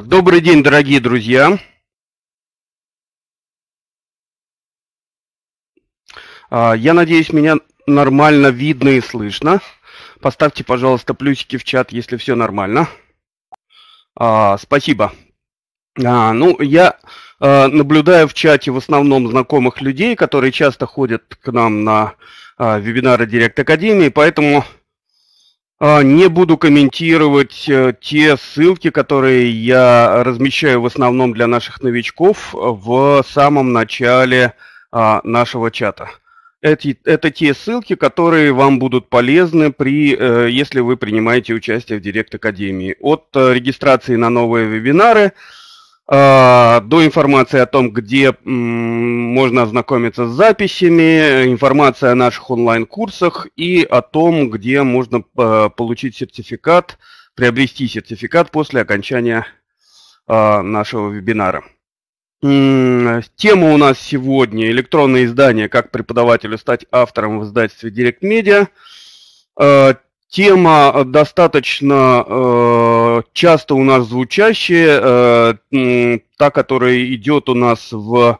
Добрый день, дорогие друзья! А, я надеюсь, меня нормально видно и слышно. Поставьте, пожалуйста, плюсики в чат, если все нормально. А, спасибо. А, ну, я наблюдаю в чате в основном знакомых людей, которые часто ходят к нам на вебинары Директ Академии, поэтому а, не буду комментировать э, те ссылки, которые я размещаю в основном для наших новичков в самом начале а, нашего чата. Эти, это те ссылки, которые вам будут полезны, при, э, если вы принимаете участие в Директ Академии. От э, регистрации на новые вебинары – а, до информации о том, где можно ознакомиться с записями, информация о наших онлайн-курсах и о том, где можно а, получить сертификат, приобрести сертификат после окончания а, нашего вебинара. Тема у нас сегодня электронное издание «Как преподавателю стать автором в издательстве Direct Media». Тема э, достаточно э, часто у нас звучащая, э, та, которая идет у нас в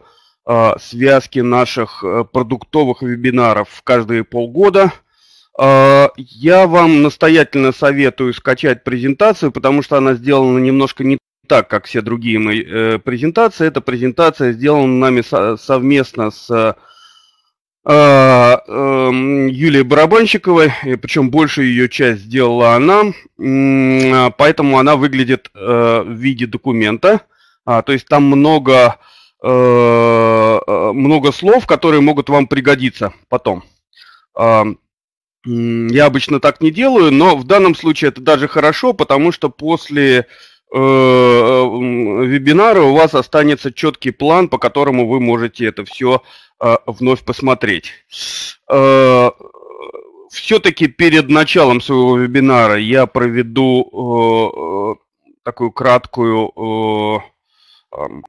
э, связке наших э, продуктовых вебинаров каждые полгода. Э, я вам настоятельно советую скачать презентацию, потому что она сделана немножко не так, как все другие мои э, презентации. Эта презентация сделана нами со совместно с а, эм, Юлии Барабанщиковой, причем большую ее часть сделала она, а, поэтому она выглядит э, в виде документа, а, то есть там много, э, э, много слов, которые могут вам пригодиться потом. Я обычно так не делаю, но в данном случае это даже хорошо, потому что после Э, э, вебинара у вас останется четкий план, по которому вы можете это все э, вновь посмотреть. Все-таки перед началом своего вебинара я проведу такую краткую эм,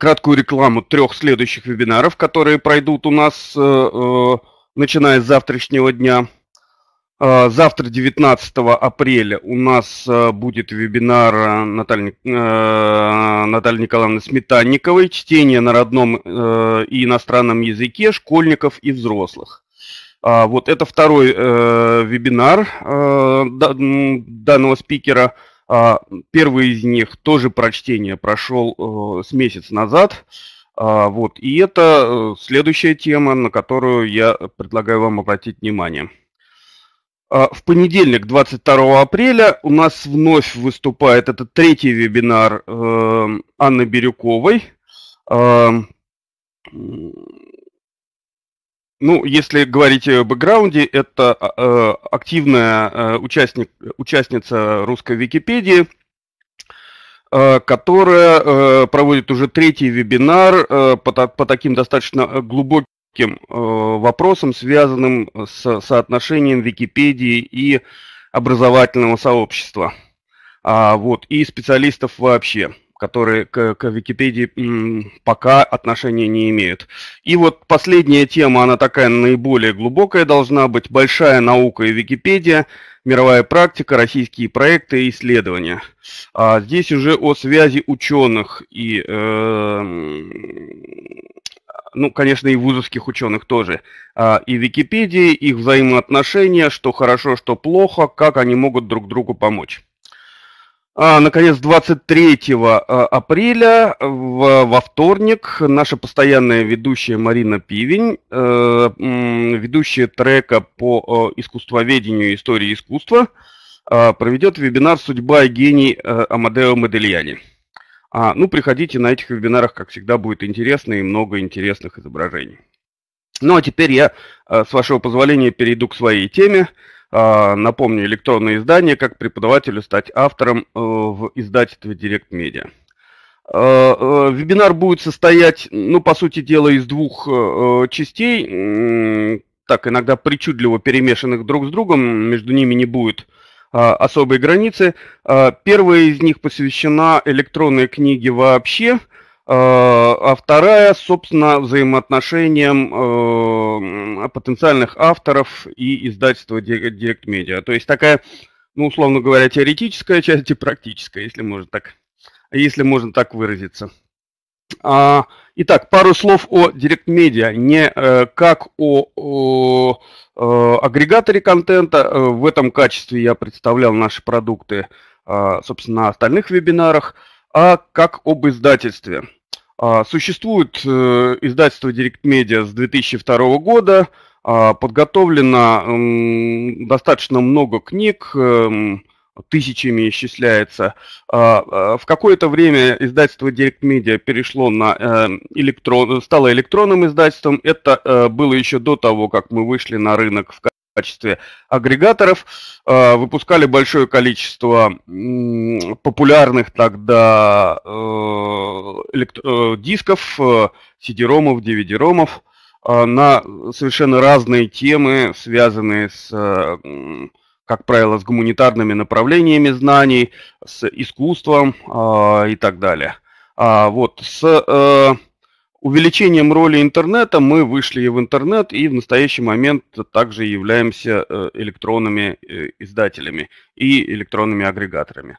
краткую рекламу трех следующих вебинаров, которые пройдут у нас начиная с завтрашнего дня – а, завтра, 19 апреля, у нас э, будет вебинар э, Натальи, э, Натальи Николаевны Сметанниковой «Чтение на родном и иностранном языке школьников и взрослых». А, вот это второй вебинар данного спикера. А, первый из них тоже прочтение прошел с месяц назад. Вот, и это следующая тема, на которую я предлагаю вам обратить внимание. А, в понедельник, 22 апреля, у нас вновь выступает, этот третий вебинар эм, Анны Бирюковой. Эм, ну, если говорить о бэкграунде, это э, активная э, участник, участница русской Википедии, э, которая проводит уже третий вебинар по, по таким достаточно глубоким э, вопросам, связанным с соотношением Википедии и образовательного сообщества. А, вот, и специалистов вообще, которые к, к Википедии м, пока отношения не имеют. И вот последняя тема, она такая наиболее глубокая должна быть. Большая наука и Википедия, мировая практика, российские проекты и исследования. А здесь уже о связи ученых и э, ну, конечно, и вузовских ученых тоже, а, и Википедии, их взаимоотношения, что хорошо, что плохо, как они могут друг другу помочь. А, наконец, 23 а, апреля в, во вторник наша постоянная ведущая Марина Пивень, э, ведущая трека по э, искусствоведению и истории искусства, э, проведет вебинар «Судьба и гений» э, Амадео Модельяни. А, ну, приходите на этих вебинарах, как всегда, будет интересно и много интересных изображений. Ну, а теперь я, э, с вашего позволения, перейду к своей теме. А, напомню, электронное издание, как преподавателю стать автором э, в издательстве Direct Media. Э, вебинар будет состоять, ну, по сути дела, из двух частей, так иногда причудливо перемешанных друг с другом, между ними не будет а, особые границы. А, первая из них посвящена электронной книге вообще, а, а вторая, собственно, взаимоотношениям потенциальных авторов и издательства Direct Media. То есть такая, ну, условно говоря, теоретическая часть и практическая, если можно так, если можно так выразиться. Итак, пару слов о Direct Media, не э, как о, о э, агрегаторе контента. Э, в этом качестве я представлял наши продукты, э, собственно, на остальных вебинарах, а как об издательстве. Э, существует э, издательство Direct Media с 2002 года, э, подготовлено э, достаточно много книг, э, тысячами исчисляется. А, а, в какое-то время издательство Direct Media перешло на э, электрон, стало электронным издательством. Это э, было еще до того, как мы вышли на рынок в качестве агрегаторов. А, выпускали большое количество популярных тогда э, дисков, CD-ромов, DVD-ромов на совершенно разные темы, связанные с как правило, с гуманитарными направлениями знаний, с искусством э, и так далее. А вот с э, увеличением роли интернета мы вышли и в интернет, и в настоящий момент также являемся э, электронными э, издателями и электронными агрегаторами.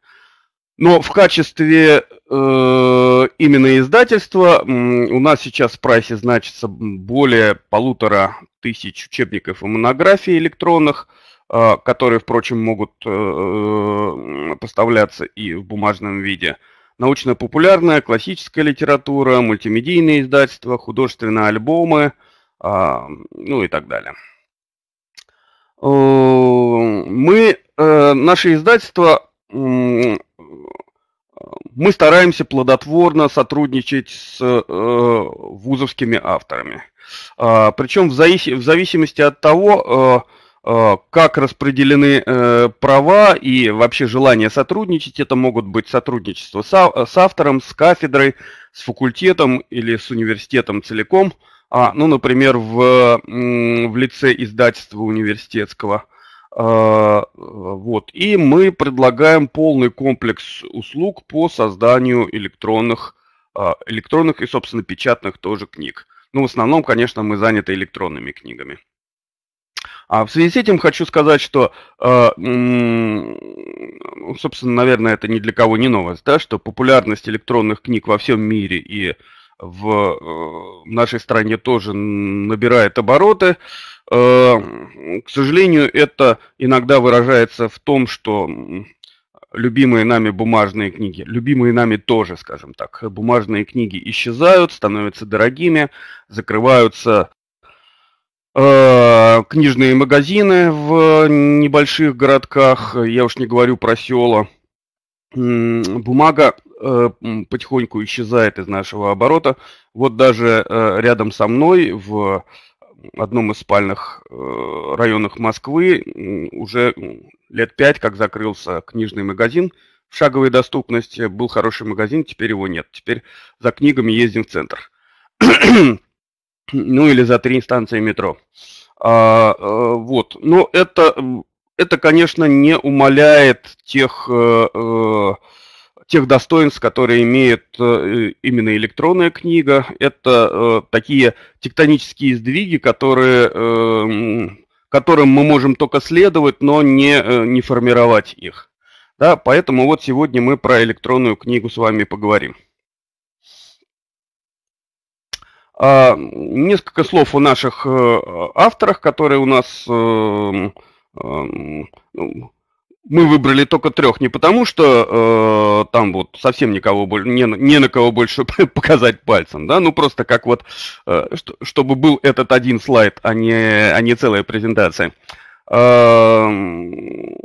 Но в качестве э, именно издательства у нас сейчас в прайсе значится более полутора тысяч учебников и монографий электронных – а, которые, впрочем, могут э, э, поставляться и в бумажном виде. Научно-популярная, классическая литература, мультимедийные издательства, художественные альбомы, а, ну и так далее. Э, мы, наше издательство, мы стараемся плодотворно сотрудничать с вузовскими авторами. А, Причем в зависимости от того, Э, как распределены э, права и вообще желание сотрудничать. Это могут быть сотрудничество с автором, с кафедрой, с факультетом или с университетом целиком. А, Ну, например, в, в лице издательства университетского. Э, вот. И мы предлагаем полный комплекс услуг по созданию электронных, электронных и, собственно, печатных тоже книг. Ну, в основном, конечно, мы заняты электронными книгами. А в связи с этим хочу сказать, что, э, ну, собственно, наверное, это ни для кого не новость, да, что популярность электронных книг во всем мире и в э, нашей стране тоже набирает обороты. Э, к сожалению, это иногда выражается в том, что любимые нами бумажные книги, любимые нами тоже, скажем так, бумажные книги исчезают, становятся дорогими, закрываются Э, книжные магазины в небольших городках, я уж не говорю про села. Бумага э, потихоньку исчезает из нашего оборота. Вот даже э, рядом со мной в одном из спальных районах Москвы уже лет пять, как закрылся книжный магазин в шаговой доступности. Был хороший магазин, теперь его нет. Теперь за книгами ездим в центр ну или за три станции метро. А, э, вот. Но это, это, конечно, не умаляет тех, э, э, тех достоинств, которые имеет именно электронная книга. Это такие тектонические сдвиги, которые, которым мы можем только следовать, но не, не формировать их. Да, поэтому вот сегодня мы про электронную книгу с вами поговорим. А, несколько слов о наших э, авторах, которые у нас... Эм, эм, ну, мы выбрали только трех не потому, что э, там вот совсем никого не, не на кого больше показать пальцем, да, ну просто как вот, э, чтобы был этот один слайд, а не, а не целая презентация. Эм,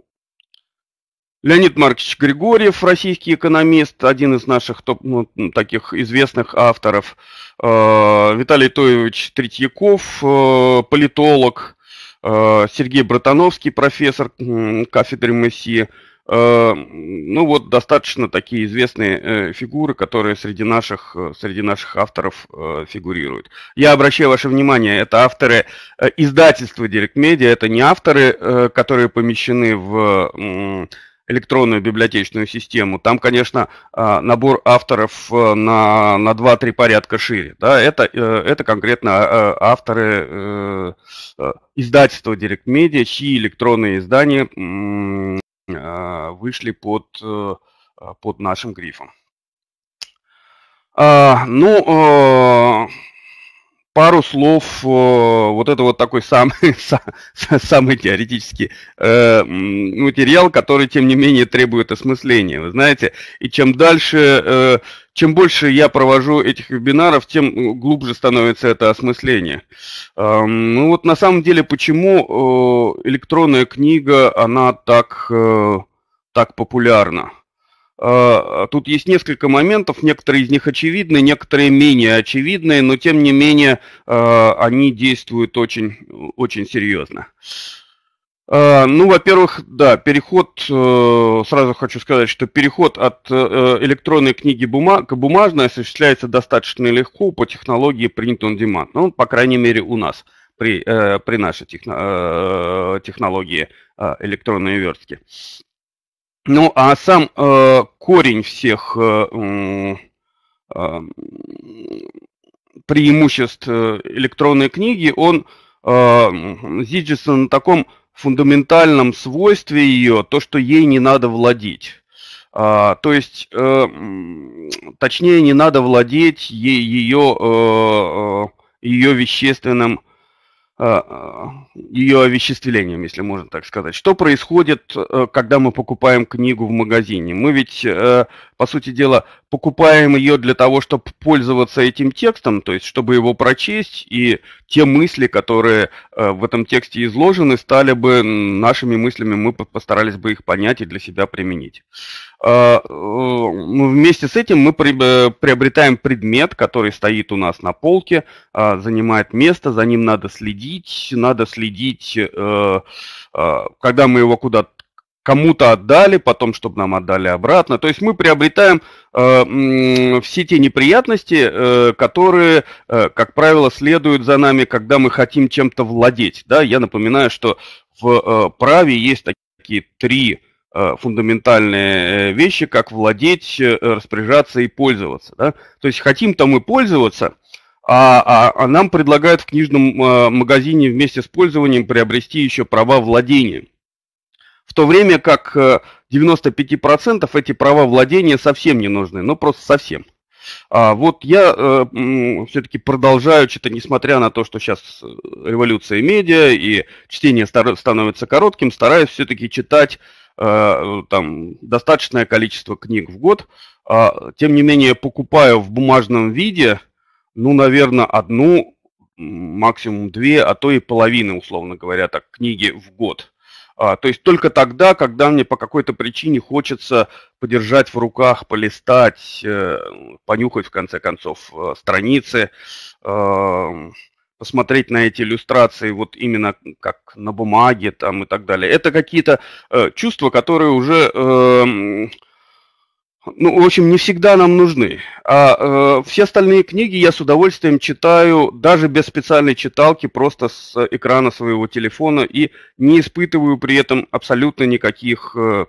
Леонид Маркович Григорьев, российский экономист, один из наших топ, ну, таких известных авторов. Э, Э, Виталий Тоевич Третьяков, э, политолог, э, Сергей Братановский, профессор кафедры МСИ. Ну вот достаточно такие известные фигуры, которые среди наших, среди наших авторов фигурируют. Я обращаю ваше внимание, это авторы издательства Директ Медиа, это не авторы, которые помещены в электронную библиотечную систему, там, конечно, а, набор авторов э, на, на 2-3 порядка шире. Да? Это, э, это конкретно а, авторы э, издательства Direct Media, чьи электронные издания а, вышли под, под нашим грифом. Ну, пару слов, э, вот это вот такой самый, самый теоретический э, материал, который, тем не менее, требует осмысления, вы знаете. И чем дальше, э, чем больше я провожу этих вебинаров, тем глубже становится это осмысление. Ну вот на самом деле, почему электронная книга, она так, так популярна? А, тут есть несколько моментов, некоторые из них очевидны, некоторые менее очевидные, но тем не менее а, они действуют очень, очень серьезно. А, ну, во-первых, да, переход, э, сразу хочу сказать, что переход от э, электронной книги к бумажной осуществляется достаточно легко по технологии print on demand, ну, по крайней мере, у нас, при, э, при нашей техно, технологии электронной верстки. Ну, а сам э, корень всех э, э, преимуществ э, электронной книги, он э, на таком фундаментальном свойстве ее, то, что ей не надо владеть. А, то есть, э, точнее, не надо владеть ей, ее, э, э ее вещественным Э, ее овеществлением, если можно так сказать. Что происходит, э, когда мы покупаем книгу в магазине? Мы ведь, э, по сути дела, покупаем ее для того, чтобы пользоваться этим текстом, то есть чтобы его прочесть, и те мысли, которые в этом тексте изложены, стали бы нашими мыслями, мы постарались бы их понять и для себя применить. Э, ну, вместе с этим мы приобретаем предмет, который стоит у нас на полке, э, занимает место, за ним надо следить, надо следить, э, когда мы его куда-то кому-то отдали, потом, чтобы нам отдали обратно. То есть мы приобретаем э, все те неприятности, э, которые, э, как правило, следуют за нами, когда мы хотим чем-то владеть. Да? Я напоминаю, что в э, праве есть такие три Э, фундаментальные э, вещи, как владеть, э, распоряжаться и пользоваться. Да? То есть хотим-то мы пользоваться, а, а, а нам предлагают в книжном магазине вместе с пользованием приобрести еще права владения. В то время как 95% эти права владения совсем не нужны, ну просто совсем. А вот я э, все-таки продолжаю что-то, несмотря на то, что сейчас революция медиа и чтение становится коротким, стараюсь все-таки читать Э, там достаточное количество книг в год. А, тем не менее, покупаю в бумажном виде, ну, наверное, одну, максимум две, а то и половины, условно говоря, так, книги в год. А, то есть только тогда, когда мне по какой-то причине хочется подержать в руках, полистать, э, понюхать, в конце концов, э, страницы, посмотреть на эти иллюстрации вот именно как на бумаге там и так далее. Это какие-то э, чувства, которые уже, э, ну, в общем, не всегда нам нужны. А э, все остальные книги я с удовольствием читаю даже без специальной читалки, просто с экрана своего телефона и не испытываю при этом абсолютно никаких э,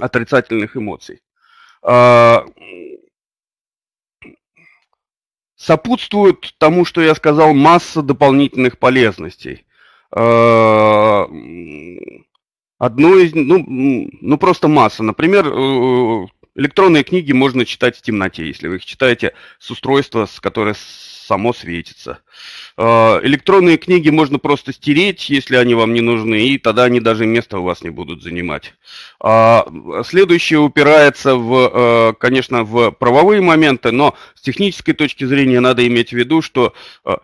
отрицательных эмоций. А, Сопутствует тому, что я сказал, масса дополнительных полезностей. Э, одно из, ну, ну просто масса. Например, э, Электронные книги можно читать в темноте, если вы их читаете с устройства, с которое само светится. А, электронные книги можно просто стереть, если они вам не нужны, и тогда они даже места у вас не будут занимать. А, следующее упирается, в, э, конечно, в правовые моменты, но с технической точки зрения надо иметь в виду, что э,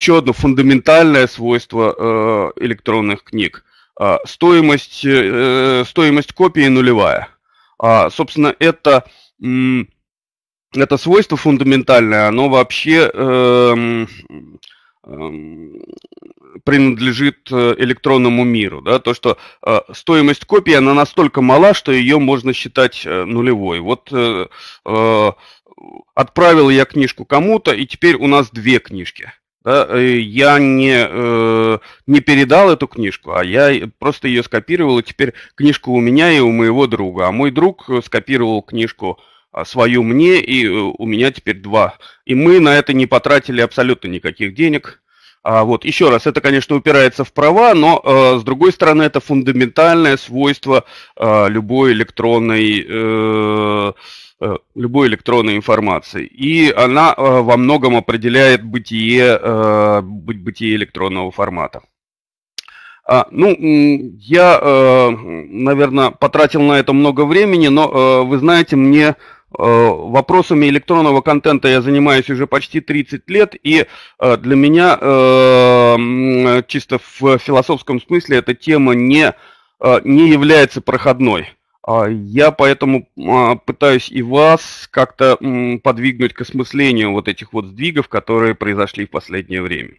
еще одно фундаментальное свойство э, электронных книг а, – стоимость, стоимость копии нулевая – а, собственно, это, это свойство фундаментальное, оно вообще эм, эм, принадлежит э, электронному миру. Да? То, что э, стоимость копии, она настолько мала, что ее можно считать э, нулевой. Вот э, э, отправил я книжку кому-то, и теперь у нас две книжки – Э, я не, э, не передал эту книжку, а я просто ее скопировал, и теперь книжка у меня и у моего друга. А мой друг э, скопировал книжку а, свою мне, и у меня теперь два. И мы на это не потратили абсолютно никаких денег. А, вот, еще раз, это, конечно, упирается в права, но, э, с другой стороны, это фундаментальное свойство э, любой электронной... Э, любой электронной информации. И она во многом определяет бытие, бытие электронного формата. А, ну, я, наверное, потратил на это много времени, но, вы знаете, мне Э, вопросами электронного контента я занимаюсь уже почти 30 лет, и э, для меня э, чисто в философском смысле эта тема не, не является проходной. А я поэтому а, пытаюсь и вас как-то подвигнуть к осмыслению вот этих вот сдвигов, которые произошли в последнее время.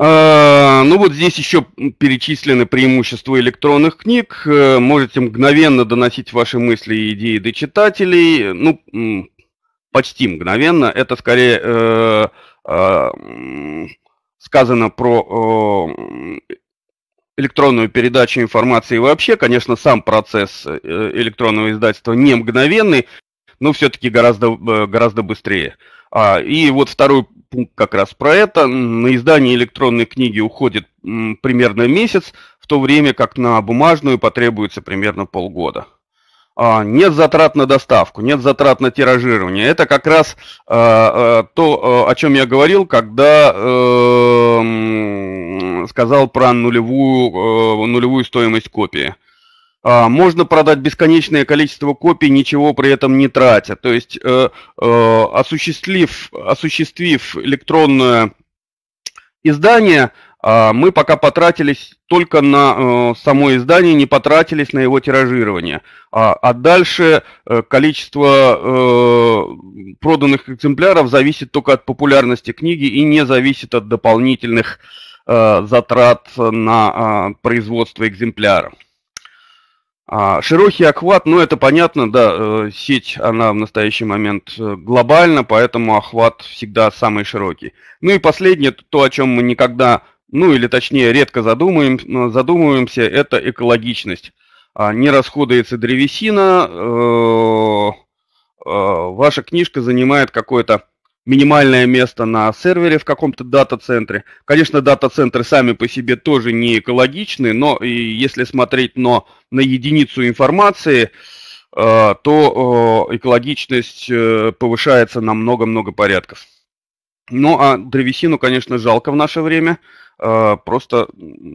А, ну вот здесь еще перечислены преимущества электронных книг. Э, можете мгновенно доносить ваши мысли и идеи до читателей. Ну, почти мгновенно. Это скорее э, э, сказано про э, электронную передачу информации вообще. Конечно, сам процесс э, электронного издательства не мгновенный, но все-таки гораздо, э, гораздо быстрее. А, и вот второй пункт как раз про это. На издание электронной книги уходит м, примерно месяц, в то время как на бумажную потребуется примерно полгода. А, нет затрат на доставку, нет затрат на тиражирование. Это как раз а, а, то, о чем я говорил, когда э, сказал про нулевую, э, нулевую стоимость копии. Э, а, можно продать бесконечное количество копий, ничего при этом не тратя. То есть, э, э, осуществив, осуществив электронное издание, э, мы пока потратились только на э, само издание, не потратились на его тиражирование. А, а дальше э, количество э, проданных экземпляров зависит только от популярности книги и не зависит от дополнительных э, затрат на э, производство экземпляров. А, широкий охват, ну это понятно, да, э, сеть, она в настоящий момент э, глобальна, поэтому охват всегда самый широкий. Ну и последнее, то, о чем мы никогда, ну или точнее редко задумаем, э, задумываемся, это экологичность. А, не расходуется древесина, э, э, ваша книжка занимает какое-то минимальное место на сервере в каком-то дата-центре. Конечно, дата-центры сами по себе тоже не экологичны, но и если смотреть но на единицу информации, э, то э, экологичность э, повышается на много-много порядков. Ну а древесину, конечно, жалко в наше время. Просто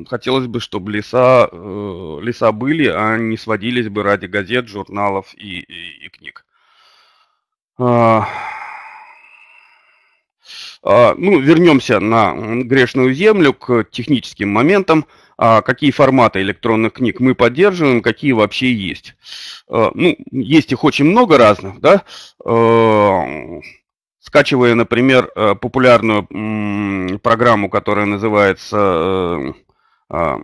хотелось бы, чтобы леса, леса были, а не сводились бы ради газет, журналов и, и, и книг. А, а, ну, вернемся на грешную землю к техническим моментам. А какие форматы электронных книг мы поддерживаем, какие вообще есть. А, ну, есть их очень много разных, да. Скачивая, например, э, популярную программу, которая называется... Э,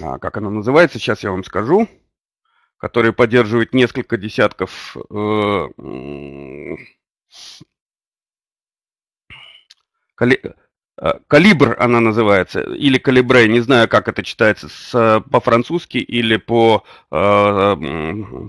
как она называется, сейчас я вам скажу. Которая поддерживает несколько десятков э, Кали... Э, калибр она называется, или калибре, не знаю, как это читается с, по-французски или по, э,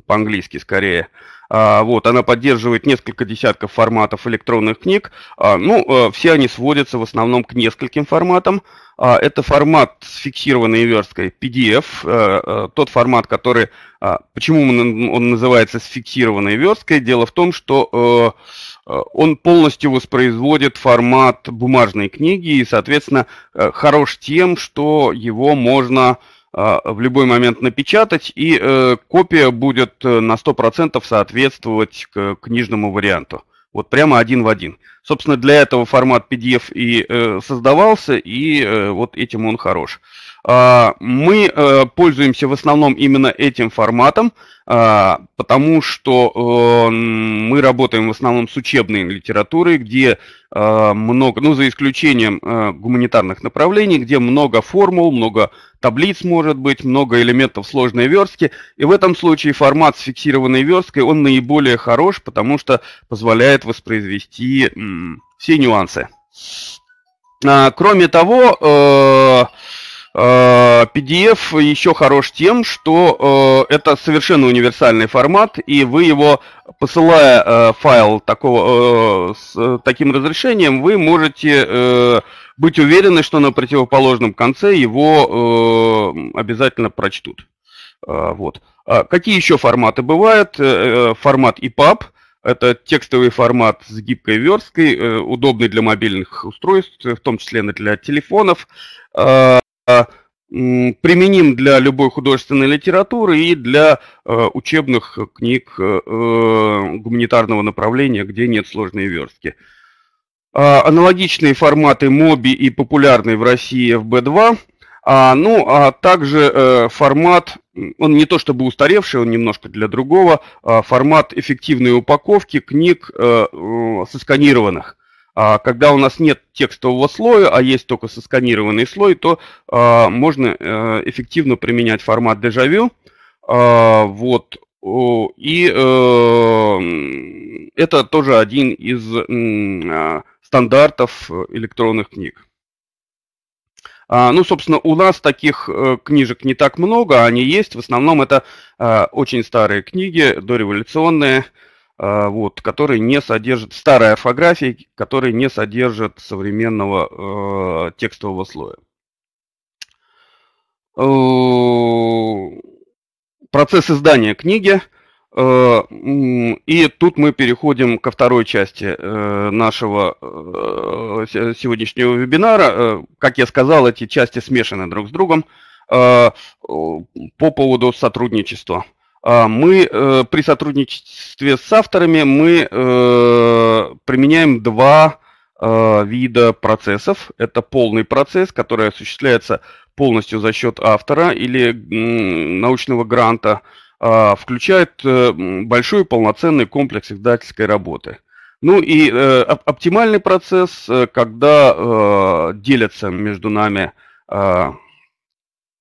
по-английски скорее. А, вот, она поддерживает несколько десятков форматов электронных книг. А, ну, а, все они сводятся в основном к нескольким форматам. А, это формат с фиксированной версткой PDF, а, а, тот формат, который... А, почему он, он называется с фиксированной версткой? Дело в том, что... А, Э, он полностью воспроизводит формат бумажной книги и, соответственно, э, хорош тем, что его можно э, в любой момент напечатать, и копия будет на 100% соответствовать книжному варианту. Вот прямо один в один. Собственно, для этого формат PDF и создавался, и вот этим он хорош. А, мы э, пользуемся в основном именно этим форматом, а, потому что э, мы работаем в основном с учебной литературой, где а, много, ну за исключением э, гуманитарных направлений, где много формул, много таблиц может быть, много элементов сложной верстки. И в этом случае формат с фиксированной версткой, он наиболее хорош, потому что позволяет воспроизвести все нюансы. Кроме того, Э, PDF еще хорош тем, что э, это совершенно универсальный формат, и вы его, посылая э, файл такого, с таким разрешением, вы можете быть уверены, что на противоположном конце его обязательно прочтут. Вот. А какие еще форматы бывают? Формат EPUB – это текстовый формат с гибкой версткой, удобный для мобильных устройств, в том числе и для телефонов. Э, применим для любой художественной литературы и для э, учебных книг э, гуманитарного направления, где нет сложной верстки. А, аналогичные форматы МОБИ и популярный в России FB2, а, ну а также формат, он не то чтобы устаревший, он немножко для другого, а, формат эффективной упаковки книг э, сканированных а когда у нас нет текстового слоя, а есть только сосканированный слой, то а, можно э, эффективно применять формат дежавю. А, вот. И э, это тоже один из стандартов электронных книг. ну, собственно, у нас таких э, книжек не так много, они есть. В основном это очень старые книги, дореволюционные, а, вот, которые не содержат, старой орфографии, которые не содержат современного э, текстового слоя. Э, процесс издания книги. Э, и тут мы переходим ко второй части э, нашего сегодняшнего вебинара. Как я сказал, эти части смешаны друг с другом по поводу сотрудничества. А, мы э, при сотрудничестве с авторами мы э, применяем два э, вида процессов. Это полный процесс, который осуществляется полностью за счет автора или научного гранта, а, включает большой полноценный комплекс издательской работы. Ну и оптимальный процесс, когда делятся между нами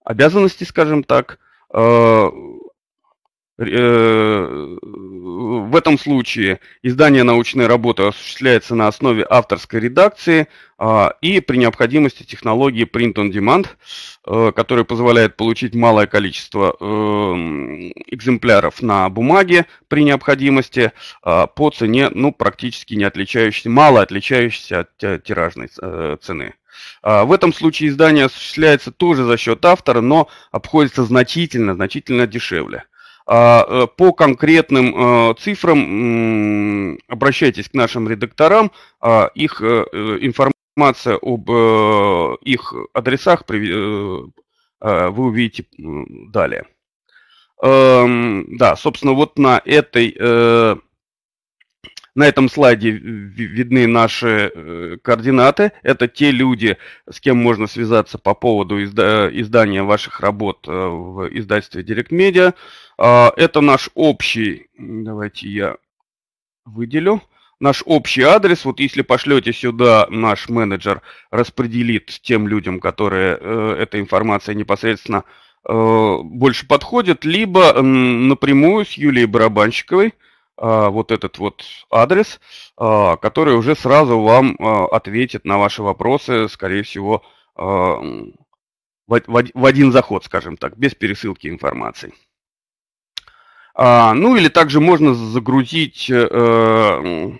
обязанности, скажем так, Э, в этом случае издание научной работы осуществляется на основе авторской редакции а, и при необходимости технологии Print on Demand, э, которая позволяет получить малое количество эм, экземпляров на бумаге при необходимости а, по цене, ну, практически не отличающейся, мало отличающейся от э, тиражной цены. А, в этом случае издание осуществляется тоже за счет автора, но обходится значительно, значительно дешевле – а, э, по конкретным э, цифрам обращайтесь к нашим редакторам, а, их э, информация об их адресах а, вы увидите далее. Эм, да, собственно, вот на этой на этом слайде видны наши э, координаты. Это те люди, с кем можно связаться по поводу изда издания ваших работ э, в издательстве Direct Media. А, это наш общий, давайте я выделю, наш общий адрес. Вот если пошлете сюда, наш менеджер распределит тем людям, которые э, эта информация непосредственно больше подходит, либо напрямую с Юлией Барабанщиковой – а, вот этот вот адрес, а, который уже сразу вам а, ответит на ваши вопросы, скорее всего, в один заход, скажем так, без пересылки информации. Ну или также можно загрузить э, э,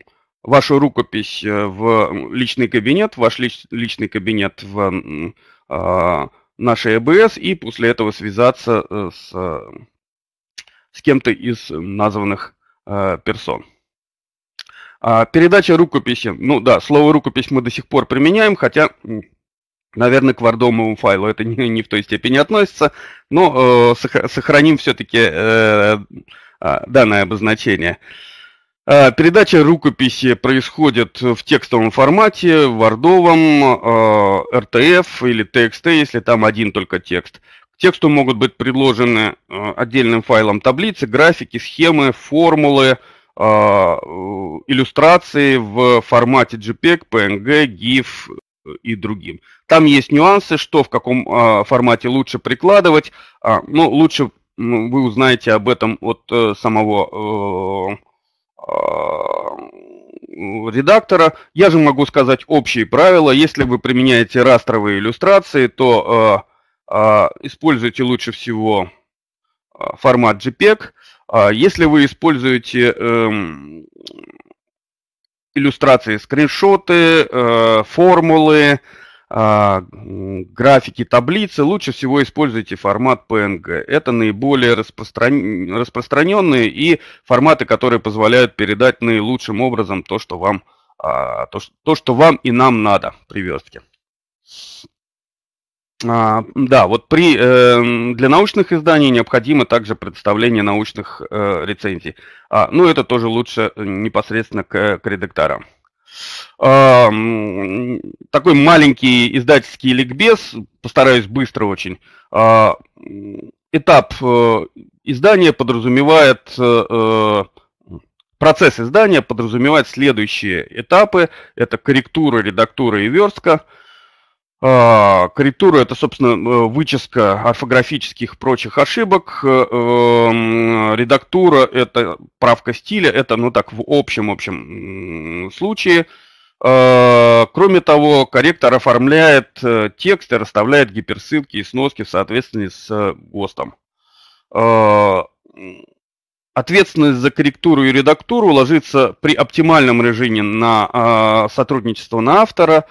вашу рукопись э, в личный кабинет, ваш личный кабинет в нашей ЭБС и после этого связаться с, с кем-то из названных Э, персон. А, передача рукописи. Ну да, слово рукопись мы до сих пор применяем, хотя, наверное, к вардомовому файлу это не, не в той степени относится, но э, сохраним все-таки э, а, данное обозначение. А, передача рукописи происходит в текстовом формате, в вардовом, э, RTF или TXT, если там один только текст. К тексту могут быть предложены э, отдельным файлом таблицы, графики, схемы, формулы, э, э, иллюстрации в формате JPEG, PNG, GIF и другим. Там есть нюансы, что в каком формате лучше прикладывать, а, но ну, лучше вы узнаете об этом от самого редактора. Я же могу сказать общие правила. Если вы применяете растровые иллюстрации, то а, используйте лучше всего а, формат JPEG. А, если вы используете эм, иллюстрации, скриншоты, э, формулы, графики, таблицы, лучше всего используйте формат PNG. Это наиболее распространенные и форматы, которые позволяют передать наилучшим образом то, что вам, то, что вам и нам надо при верстке. А, да, вот при, э, для научных изданий необходимо также представление научных э, рецензий. А, ну, это тоже лучше э, непосредственно к, э, к редакторам. А, такой маленький издательский ликбез, постараюсь быстро очень. А, этап э, издания подразумевает... Э, э, Процесс издания подразумевает следующие этапы. Это корректура, редактура и верстка. А, Корректура – это, собственно, э, выческа орфографических и прочих ошибок. Э, эм, редактура – это правка стиля, это, ну так, в общем, общем случае. А, кроме того, корректор оформляет э, текст и расставляет гиперссылки и сноски в соответствии с ГОСТом. А, ответственность за корректуру и редактуру ложится при оптимальном режиме на сотрудничество на автора,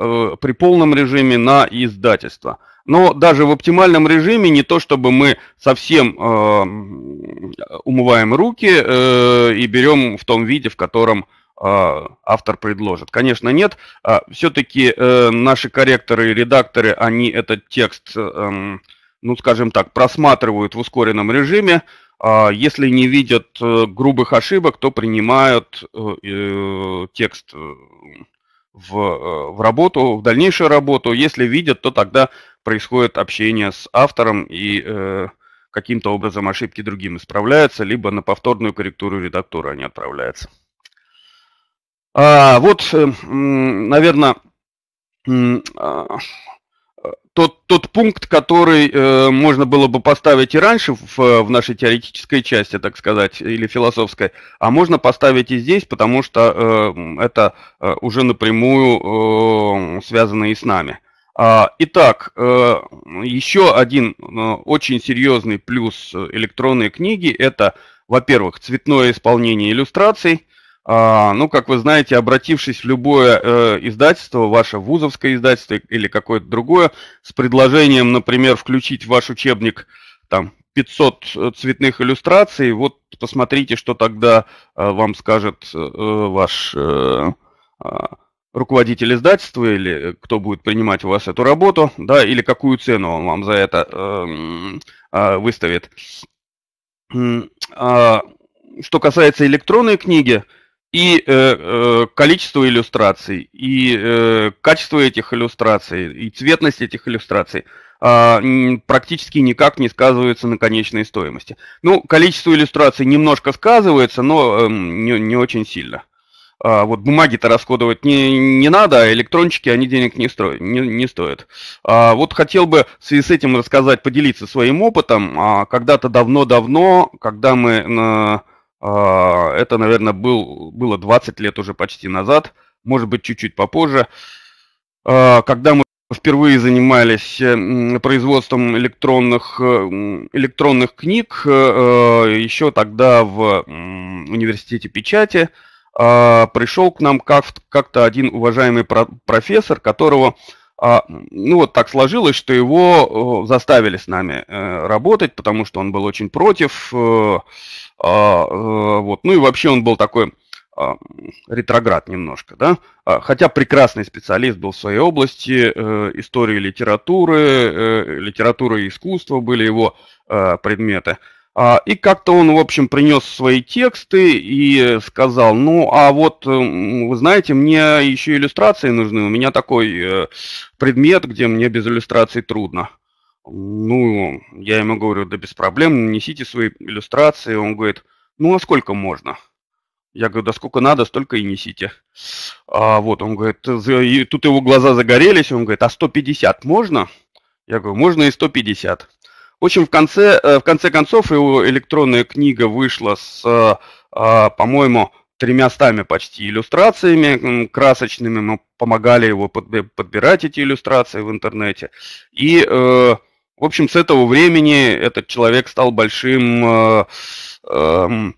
э, при полном режиме на издательство. Но даже в оптимальном режиме не то, чтобы мы совсем э, умываем руки э, и берем в том виде, в котором э, автор предложит. Конечно, нет. А, Все-таки э, наши корректоры и редакторы, они этот текст, э, эм, ну, скажем так, просматривают в ускоренном режиме. А, если не видят э, грубых ошибок, то принимают э, э текст э, в, э, в работу, в дальнейшую работу. Если видят, то тогда происходит общение с автором и э, каким-то образом ошибки другим исправляются, либо на повторную корректуру редактора они отправляются. А, вот, эм, наверное, тот, тот пункт, который э, можно было бы поставить и раньше в, в нашей теоретической части, так сказать, или философской, а можно поставить и здесь, потому что э, это э, уже напрямую э, связано и с нами. А, итак, э, еще один э, очень серьезный плюс э, электронной книги – это, во-первых, цветное исполнение иллюстраций – а, ну, как вы знаете, обратившись в любое э, издательство, ваше вузовское издательство или какое-то другое, с предложением, например, включить в ваш учебник там 500 э, цветных иллюстраций, вот посмотрите, что тогда э, вам скажет ваш а, руководитель издательства или кто будет принимать у вас эту работу, да, или какую цену он вам за это эм, а, выставит. Что касается электронной книги, и э, э, количество иллюстраций, и э, качество этих иллюстраций, и цветность этих иллюстраций а, практически никак не сказываются на конечной стоимости. Ну, количество иллюстраций немножко сказывается, но эм, не, не очень сильно. А, вот бумаги-то расходовать не, не надо, а электрончики, они денег не, стро, не, не стоят. А, вот хотел бы в связи с этим рассказать, поделиться своим опытом. когда-то давно-давно, когда мы... Э, а, это, наверное, был, было 20 лет уже почти назад, может быть, чуть-чуть попозже, а, когда мы впервые занимались производством электронных, электронных книг, а, еще тогда в университете печати, пришел к нам как-то один уважаемый профессор, которого а, ну вот так сложилось, что его э, заставили с нами э, работать, потому что он был очень против. Э, а, вот. Ну и вообще он был такой а, ретроград немножко, да, хотя прекрасный специалист был в своей области, э, истории литературы, литература и искусство были его предметы, а, и как-то он, в общем, принес свои тексты и сказал, ну, а вот, вы знаете, мне еще иллюстрации нужны, у меня такой э, предмет, где мне без иллюстраций трудно. Ну, я ему говорю, да без проблем, несите свои иллюстрации. Он говорит, ну, а сколько можно? Я говорю, да сколько надо, столько и несите. А вот, он говорит, и тут его глаза загорелись, он говорит, а 150 можно? Я говорю, можно и 150. В общем, в конце, э, в конце концов, его электронная книга вышла с, э, э, по-моему, тремястами почти иллюстрациями красочными. Мы помогали его подбирать эти иллюстрации в интернете. И, в общем, с этого времени этот человек стал большим эм,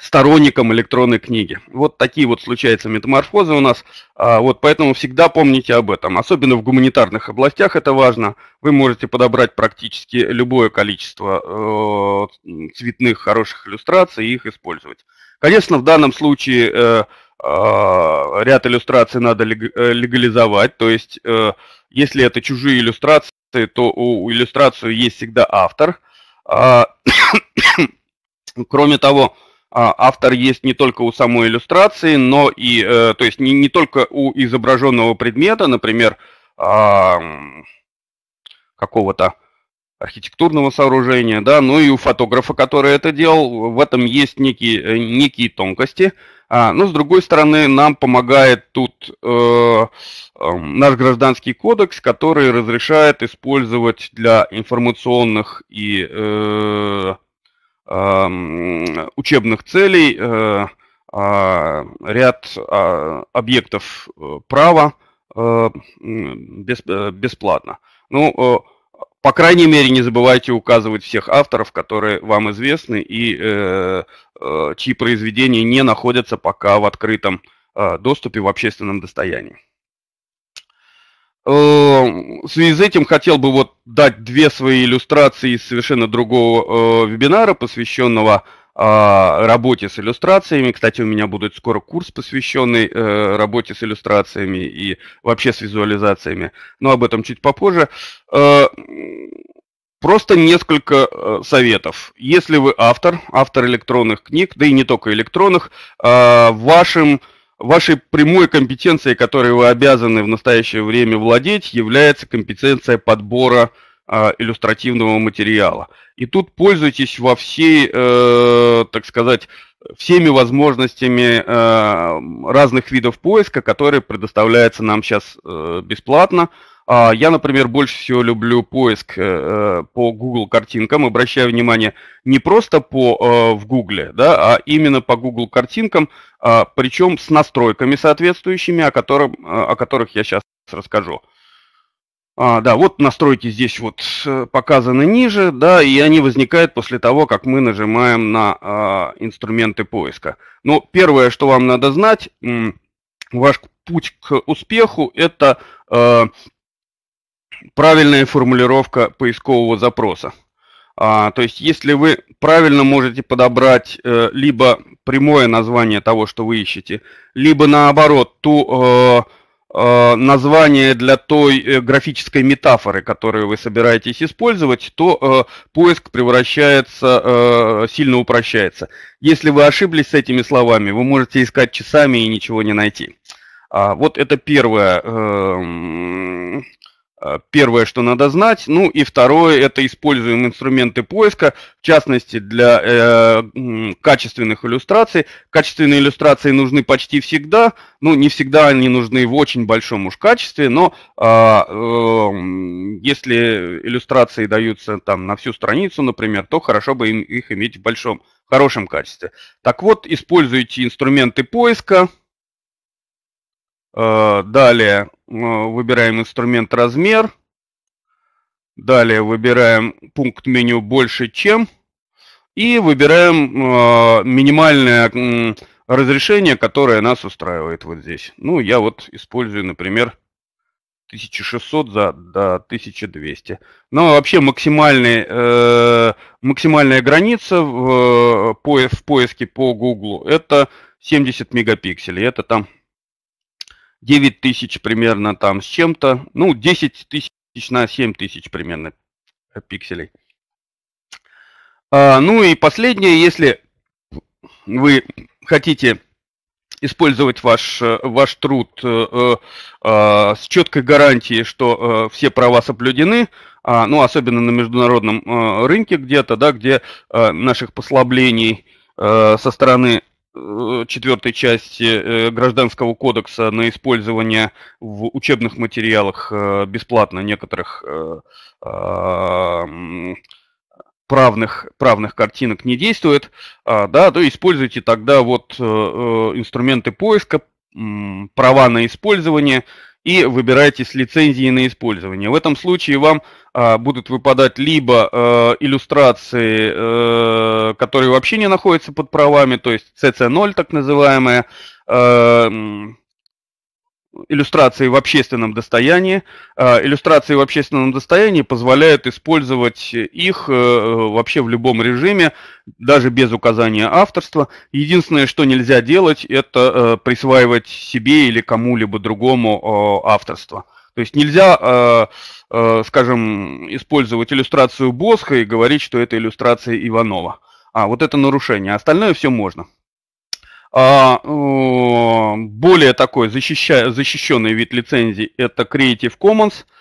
сторонником электронной книги. Вот такие вот случаются метаморфозы у нас. А, вот поэтому всегда помните об этом. Особенно в гуманитарных областях это важно. Вы можете подобрать практически любое количество э, цветных хороших иллюстраций и их использовать. Конечно, в данном случае э, а, ряд иллюстраций надо э, легализовать. То есть, если это чужие иллюстрации, то у иллюстрации есть всегда автор. А, кроме того, а автор есть не только у самой иллюстрации, но и, э, то есть не, не только у изображенного предмета, например, а, какого-то архитектурного сооружения, да, но ну и у фотографа, который это делал, в этом есть некие, э, некие тонкости. А, но, ну, с другой стороны, нам помогает тут э, э, наш гражданский кодекс, который разрешает использовать для информационных и э, Эм, учебных целей, э, а, ряд а, объектов э, права э, бесплатно. Ну, по крайней мере, не забывайте указывать всех авторов, которые вам известны и чьи произведения не находятся пока в открытом доступе в общественном достоянии. Э, в связи с этим хотел бы вот дать две свои иллюстрации из совершенно другого э, вебинара, посвященного э, работе с иллюстрациями. Кстати, у меня будет скоро курс, посвященный э, работе с иллюстрациями и вообще с визуализациями, но об этом чуть попозже. Э, Просто несколько э, советов. Если вы автор, автор электронных книг, да и не только электронных, э, вашим Вашей прямой компетенцией, которой вы обязаны в настоящее время владеть, является компетенция подбора э, иллюстративного материала. И тут пользуйтесь во всей, э, так сказать, всеми возможностями э, разных видов поиска, которые предоставляются нам сейчас э, бесплатно. А, я, например, больше всего люблю поиск э, э, по Google картинкам, обращаю внимание не просто по э, в Google, да, а именно по Google картинкам, а, причем с настройками соответствующими, о, котором, о которых я сейчас расскажу. А, да, вот настройки здесь вот показаны ниже, да, и они возникают после того, как мы нажимаем на инструменты поиска. Но первое, что вам надо знать, ваш путь к успеху, это правильная формулировка поискового запроса. А, то есть, если вы правильно можете подобрать э, либо прямое название того, что вы ищете, либо наоборот, ту э, э, название для той э, графической метафоры, которую вы собираетесь использовать, то э, поиск превращается, э, сильно упрощается. Если вы ошиблись с этими словами, вы можете искать часами и ничего не найти. А, вот это первое. Э, Э, первое, что надо знать. Ну и второе, это используем инструменты поиска, в частности для э, качественных иллюстраций. Качественные иллюстрации нужны почти всегда, ну не всегда они нужны в очень большом уж качестве, но э, э, если иллюстрации даются там на всю страницу, например, то хорошо бы им, их иметь в большом, хорошем качестве. Так вот, используйте инструменты поиска, Э, далее э, выбираем инструмент «Размер». Далее выбираем пункт меню «Больше чем». И выбираем э, минимальное разрешение, которое нас устраивает вот здесь. Ну, я вот использую, например, 1600 за, до 1200. Но ну, а вообще максимальный, максимальная граница в поиске по Google это 70 мегапикселей. Это там 9 тысяч примерно там с чем-то, ну, 10 тысяч на 7 тысяч примерно пикселей. А, ну и последнее, если вы хотите использовать ваш, э, ваш труд э, э, а, с четкой гарантией, что э, все права соблюдены, а, ну, особенно на международном э, рынке где-то, да, где э, наших послаблений со стороны Э, четвертой части э, Гражданского кодекса на использование в учебных материалах э, бесплатно некоторых а, правных, правных картинок не действует, а, да, то используйте тогда вот инструменты поиска, права на использование – и выбираете с лицензии на использование. В этом случае вам а, будут выпадать либо э, иллюстрации, э, которые вообще не находятся под правами, то есть CC0 так называемая, э, иллюстрации в общественном достоянии. А, иллюстрации в общественном достоянии позволяют использовать их э, вообще в любом режиме, даже без указания авторства. Единственное, что нельзя делать, это э, присваивать себе или кому-либо другому э, авторство. То есть нельзя, скажем, использовать иллюстрацию Босха и говорить, что это иллюстрация Иванова. А, вот это нарушение. Остальное все можно. А, э, более такой защища, защищенный вид лицензии это Creative Commons –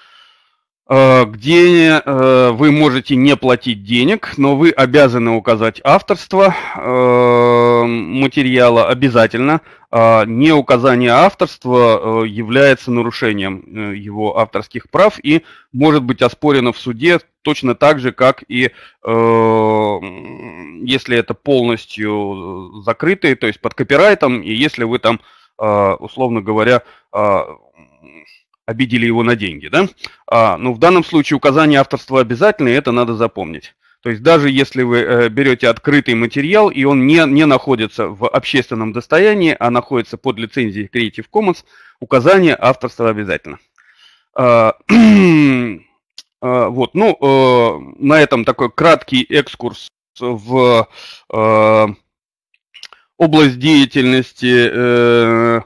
Э, где э, вы можете не платить денег, но вы обязаны указать авторство э, материала обязательно. А, не указание авторства является нарушением его авторских прав и может быть оспорено в суде точно так же, как и если это полностью закрытые, то есть под копирайтом, и если вы там, условно говоря, обидели его на деньги, да? А, ну, в данном случае указание авторства обязательно, это надо запомнить. То есть даже если вы э, берете открытый материал, и он не, не находится в общественном достоянии, а находится под лицензией Creative Commons, указание авторства обязательно. А, а, вот, ну, э, на этом такой краткий экскурс в э, область деятельности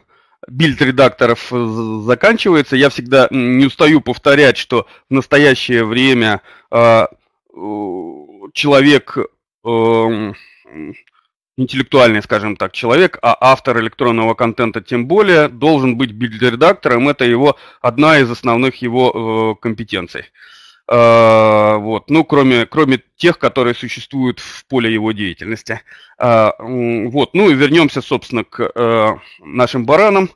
бильд-редакторов э, заканчивается. Я всегда не устаю повторять, что в настоящее время э, человек, э, интеллектуальный, скажем так, человек, а автор электронного контента тем более, должен быть бильд-редактором. Это его одна из основных его э, компетенций. А, вот, ну, кроме, кроме тех, которые существуют в поле его деятельности. А, вот, ну и вернемся, собственно, к э, нашим баранам.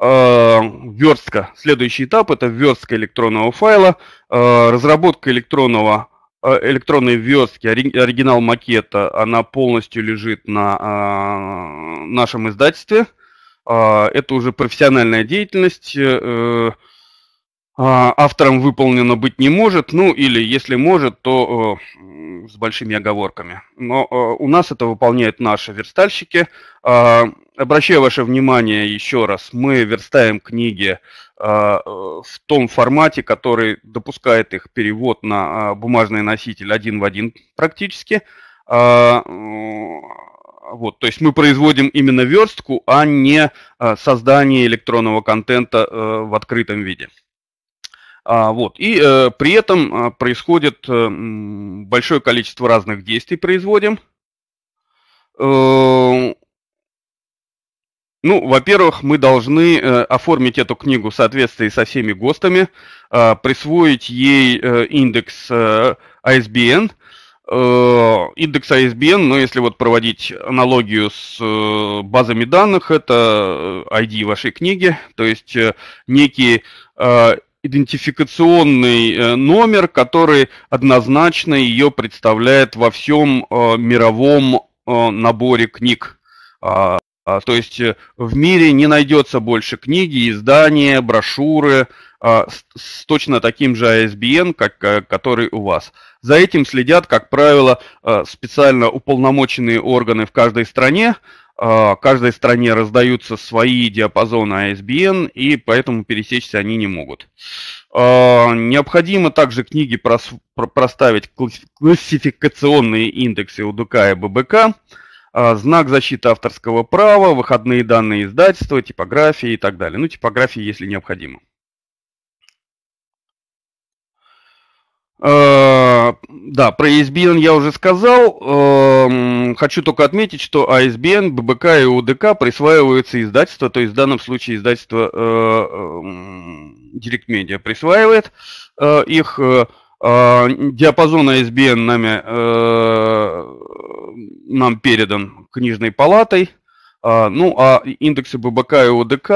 Э, верстка. Следующий этап – это верстка электронного файла, э, разработка электронного э, электронной верстки, оригинал макета, она полностью лежит на нашем издательстве. Это уже профессиональная деятельность. А, автором выполнено быть не может, ну или если может, то э, с большими оговорками. Но э, у нас это выполняют наши верстальщики. А, обращаю ваше внимание еще раз, мы верстаем книги э, в том формате, который допускает их перевод на бумажный носитель один в один практически. А, вот, то есть мы производим именно верстку, а не создание электронного контента в открытом виде. А, вот. И э, при этом а, происходит э, большое количество разных действий производим. Э, ну, во-первых, мы должны э, оформить эту книгу в соответствии со всеми ГОСТами, э, присвоить ей э, индекс э, ISBN. Э, индекс ISBN, но ну, если вот проводить аналогию с э, базами данных, это ID э, вашей книги, то есть э, некие э, идентификационный э, номер, который однозначно ее представляет во всем э, мировом э, наборе книг. А, а, то есть в мире не найдется больше книги, издания, брошюры а, с точно таким же ISBN, как, который у вас. За этим следят, как правило, специально уполномоченные органы в каждой стране, а, каждой стране раздаются свои диапазоны ISBN, а и поэтому пересечься они не могут. А, необходимо также книги прос, проставить классификационные индексы УДК и ББК, знак защиты авторского права, выходные данные издательства, типографии и так далее. Ну, типографии, если необходимо. Э, да, про ISBN я уже сказал. Эм, хочу только отметить, что ISBN, а ББК и УДК присваиваются издательство, то есть в данном случае издательство Direct э, Media эм, присваивает э, их. Диапазон ISBN а нами, нам передан книжной палатой. Ну, а индексы ББК и ОДК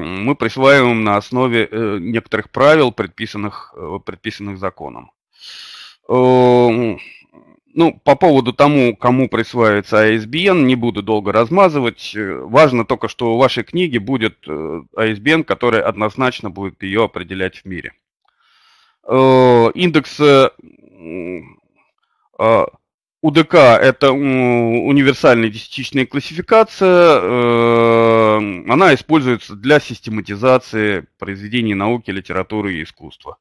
мы присваиваем на основе некоторых правил, предписанных, предписанных законом. Эм, ну, по поводу тому, кому присваивается ISBN, а не буду долго размазывать. Э, важно только, что у вашей книги будет ISBN, э, а который однозначно будет ее определять в мире. Э, Индекс а, УДК – это универсальная десятичная классификация. Эм, она используется для систематизации произведений науки, литературы и искусства.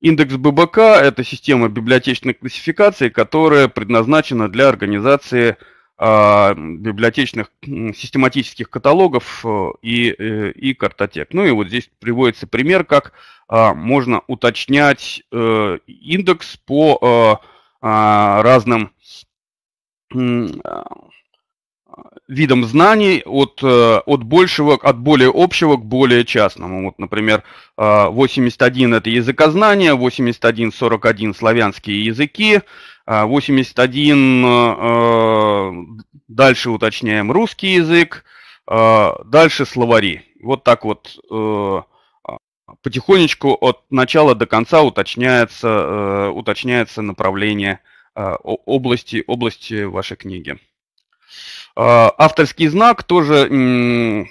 Индекс ББК – это система библиотечной классификации, которая предназначена для организации а, библиотечных систематических каталогов э, и, э, и картотек. Ну и вот здесь приводится пример, как а, можно уточнять э, индекс по а, разным видом знаний от, э, от большего, от более общего к более частному. Вот, например, 81 э, – это языкознание, 81, 41 – славянские языки, 81, а э, дальше уточняем русский язык, дальше словари. Вот так вот потихонечку от начала до конца уточняется, уточняется направление области, области вашей книги. Э, авторский знак тоже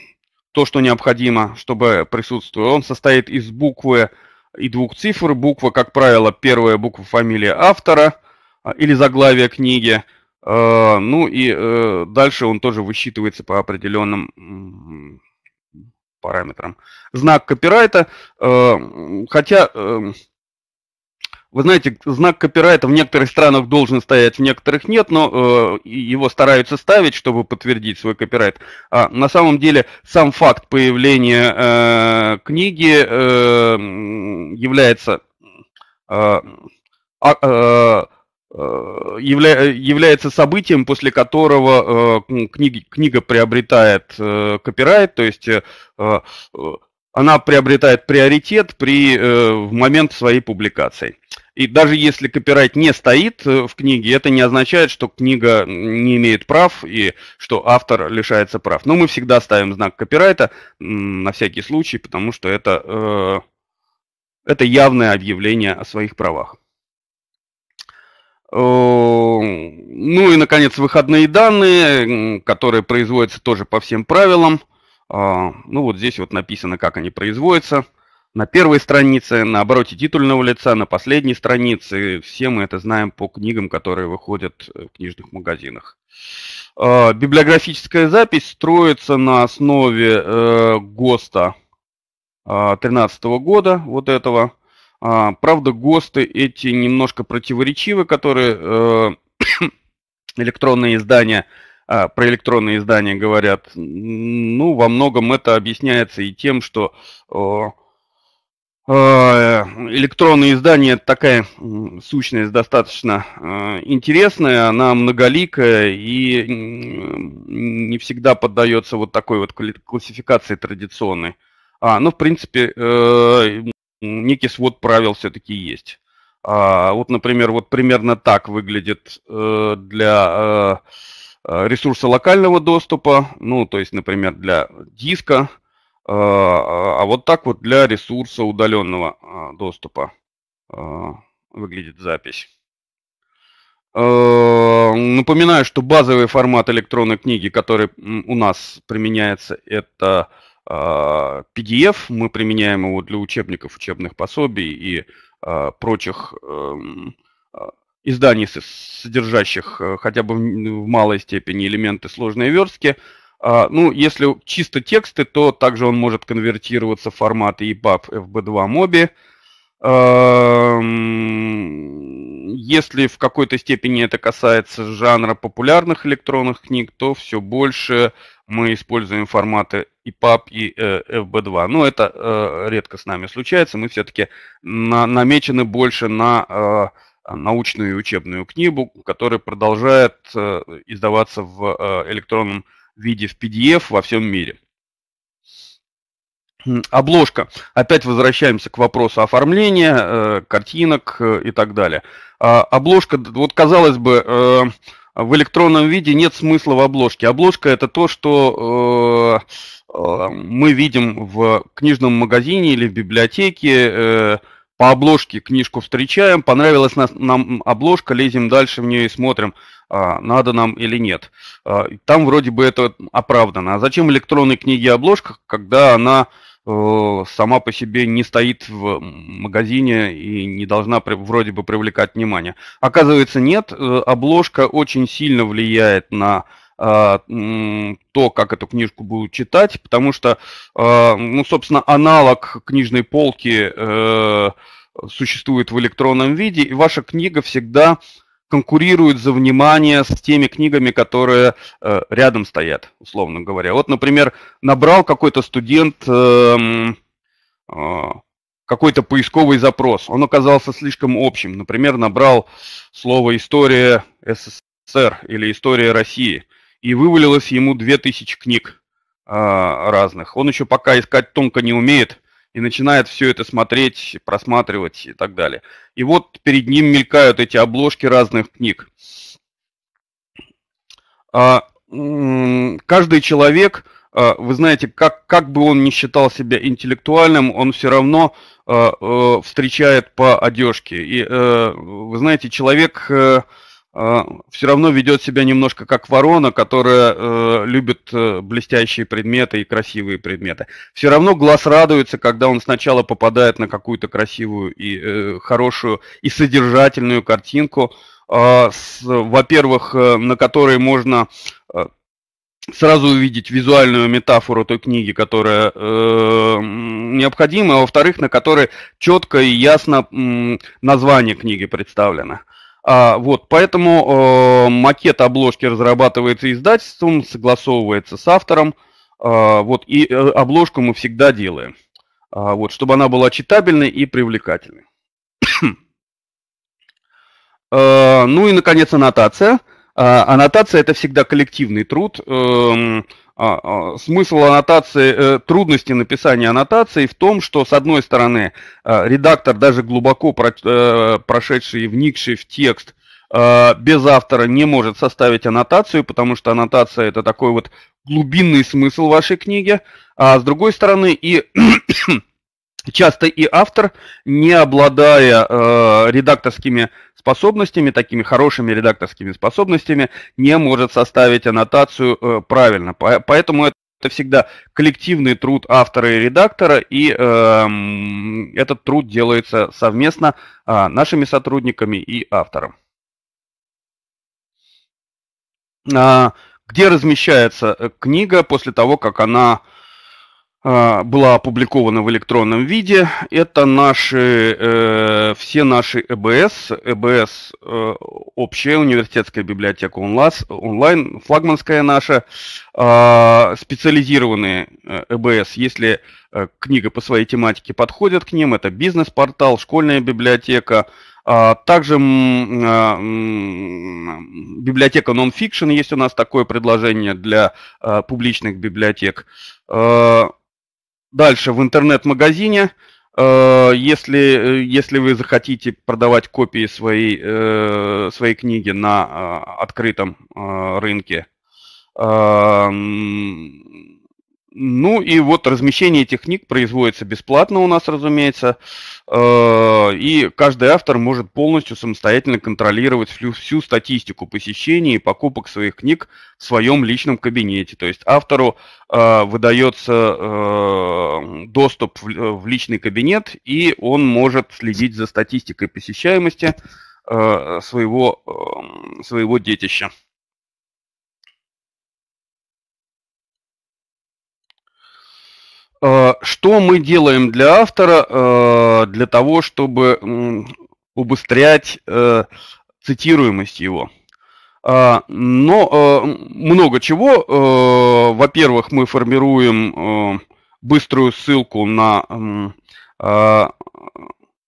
то, что необходимо, чтобы присутствовал. Он состоит из буквы и двух цифр. Буква, как правило, первая буква фамилии автора э, или заглавия книги. Э, ну и дальше он тоже высчитывается по определенным параметрам. Знак копирайта, хотя вы знаете, знак копирайта в некоторых странах должен стоять, в некоторых нет, но э, его стараются ставить, чтобы подтвердить свой копирайт. А на самом деле сам факт появления э, книги э, является... Э, а, э, э является событием, после которого э, книги, книга приобретает э, копирайт, то есть э, э она приобретает приоритет при, э, в момент своей публикации. И даже если копирайт не стоит э, в книге, это не означает, что книга не имеет прав и что автор лишается прав. Но мы всегда ставим знак копирайта на всякий случай, потому что это, э, это явное объявление о своих правах. Э, ну и, наконец, выходные данные, которые производятся тоже по всем правилам – а, ну вот здесь вот написано, как они производятся. На первой странице, на обороте титульного лица, на последней странице. Все мы это знаем по книгам, которые выходят э, в книжных магазинах. А, библиографическая запись строится на основе э, ГОСТа 2013 а, года, вот этого. Правда, ГОСТы эти немножко противоречивы, которые э, электронные издания – а, про электронные издания говорят, ну, во многом это объясняется и тем, что о, о, а, электронные издания это такая сущность достаточно о, а, интересная, она многоликая и не всегда поддается вот такой вот классификации традиционной. А, ну, в принципе, э, некий свод правил все-таки есть. А, вот, например, вот примерно так выглядит э, для э, Э, ресурса локального доступа, ну, то есть, например, для диска, э, а вот так вот для ресурса удаленного э, доступа выглядит запись. Напоминаю, что базовый формат электронной книги, который у нас применяется, это PDF. Мы применяем его для учебников, учебных пособий и прочих эм, изданий, содержащих э, хотя бы в малой степени элементы сложной верстки. А, ну, если чисто тексты, то также он может конвертироваться в форматы EPUB, FB2, MOBI. Если в какой-то степени это касается жанра популярных электронных книг, то все больше мы используем форматы EPUB и э, FB2. Но это э, редко с нами случается, мы все-таки намечены больше на а, научную учебную книгу, которая продолжает э, издаваться в э, электронном виде в PDF во всем мире. Обложка. Опять возвращаемся к вопросу оформления, э, картинок и так далее. А, обложка, вот казалось бы, в электронном виде нет смысла в обложке. Обложка это то, что мы видим в книжном магазине или в библиотеке по обложке книжку встречаем, понравилась нас нам обложка, лезем дальше в нее и смотрим, а, надо нам или нет. А, там вроде бы это оправдано. А зачем электронной книге обложка, когда она э, сама по себе не стоит в магазине и не должна вроде бы привлекать внимание. Оказывается, нет, э, обложка очень сильно влияет на а, то, как эту книжку будут читать, потому что, а, ну, собственно, аналог книжной полки э, существует в электронном виде, и ваша книга всегда конкурирует за внимание с теми книгами, которые э, рядом стоят, условно говоря. Вот, например, набрал какой-то студент э, а, какой-то поисковый запрос. Он оказался слишком общим. Например, набрал слово «история СССР» или «история России» и вывалилось ему 2000 книг а, разных. Он еще пока искать тонко не умеет и начинает все это смотреть, просматривать и так далее. И вот перед ним мелькают эти обложки разных книг. А, каждый человек, а, вы знаете, как, как бы он ни считал себя интеллектуальным, он все равно а, э, встречает по одежке. И э, вы знаете, человек э, Э, все равно ведет себя немножко как ворона, которая э, любит э, блестящие предметы и красивые предметы. Все равно глаз радуется, когда он сначала попадает на какую-то красивую и хорошую и содержательную картинку, а, во-первых, на которой можно сразу увидеть визуальную метафору той книги, которая э, необходима, а во-вторых, на которой четко и ясно э, название книги представлено. Э, а, вот, поэтому э, макет обложки разрабатывается издательством, согласовывается с автором. А, вот, и э, обложку мы всегда делаем. А, вот, чтобы она была читабельной и привлекательной. а, ну и, наконец, аннотация. А, аннотация – это всегда коллективный труд. Э, а, а, смысл аннотации, э, трудности написания аннотации в том, что, с одной стороны, э, редактор, даже глубоко э, прошедший и вникший в текст, без автора не может составить аннотацию, потому что аннотация это такой вот глубинный смысл вашей книги. А с другой стороны, и часто и автор, не обладая редакторскими способностями, такими хорошими редакторскими способностями, не может составить аннотацию э, правильно. По, поэтому это это всегда коллективный труд автора и редактора, и э, этот труд делается совместно э, нашими сотрудниками и автором. А, где размещается э, книга после того, как она а, была опубликована в электронном виде. Это наши, э, все наши ЭБС, ЭБС э, общая университетская библиотека онлайн онлайн, флагманская наша, а, э, специализированные э ЭБС, если э, книга по своей тематике подходит к ним, это бизнес-портал, школьная библиотека, а также библиотека Nonfiction, есть у нас такое предложение для э, публичных библиотек. Э, Дальше в интернет-магазине, э, если, э, если вы захотите продавать копии своей, э, своей книги на открытом рынке, ну и вот размещение этих книг производится бесплатно у нас, разумеется, э, и каждый автор может полностью самостоятельно контролировать всю, всю статистику посещений и покупок своих книг в своем личном кабинете. То есть автору э, выдается э, доступ в личный кабинет, и он может следить за статистикой посещаемости своего, своего детища. Э, что мы делаем для автора, э, для того, чтобы убыстрять э, цитируемость его? Но много чего. Во-первых, мы формируем быструю ссылку на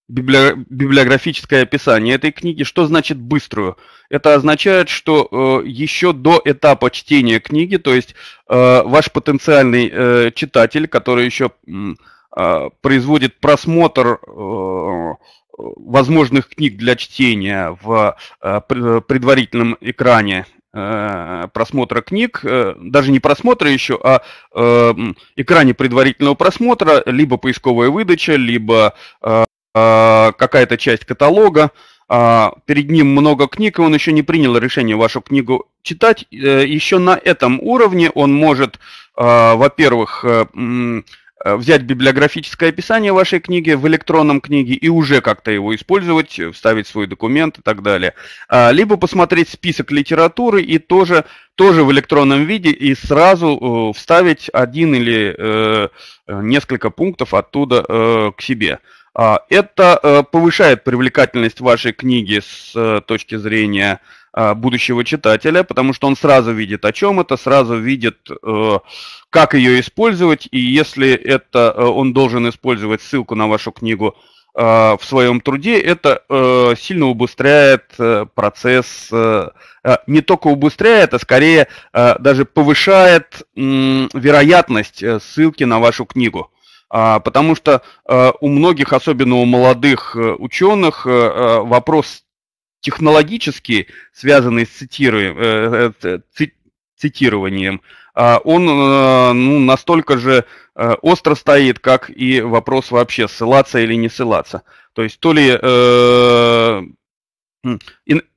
библиографическое описание этой книги. Что значит быструю? Это означает, что э, еще до этапа чтения книги, то есть э, ваш потенциальный э, читатель, который еще э, производит просмотр э, возможных книг для чтения в э, предварительном экране э, просмотра книг, э, даже не просмотра еще, а э, экране предварительного просмотра, либо поисковая выдача, либо Э, какая-то часть каталога, э, перед ним много книг, и он еще не принял решение вашу книгу читать. Э, еще на этом уровне он может, во-первых, взять библиографическое описание вашей книги в электронном книге и уже как-то его использовать, вставить свой документ и так далее. Либо посмотреть список литературы и тоже, тоже в электронном виде и сразу вставить один или несколько пунктов оттуда к себе. А, это э, повышает привлекательность вашей книги с э, точки зрения а, будущего читателя, потому что он сразу видит, о чем это, сразу видит, э, как ее использовать, и если это он должен использовать ссылку на вашу книгу в своем труде, это сильно убыстряет процесс, не только убыстряет, а скорее даже повышает вероятность ссылки на вашу книгу. А, потому что э, у многих, особенно у молодых э, ученых, э, вопрос технологически, связанный с цитированием, а он ну, настолько же остро стоит, как и вопрос вообще ссылаться или не ссылаться. То есть то ли э,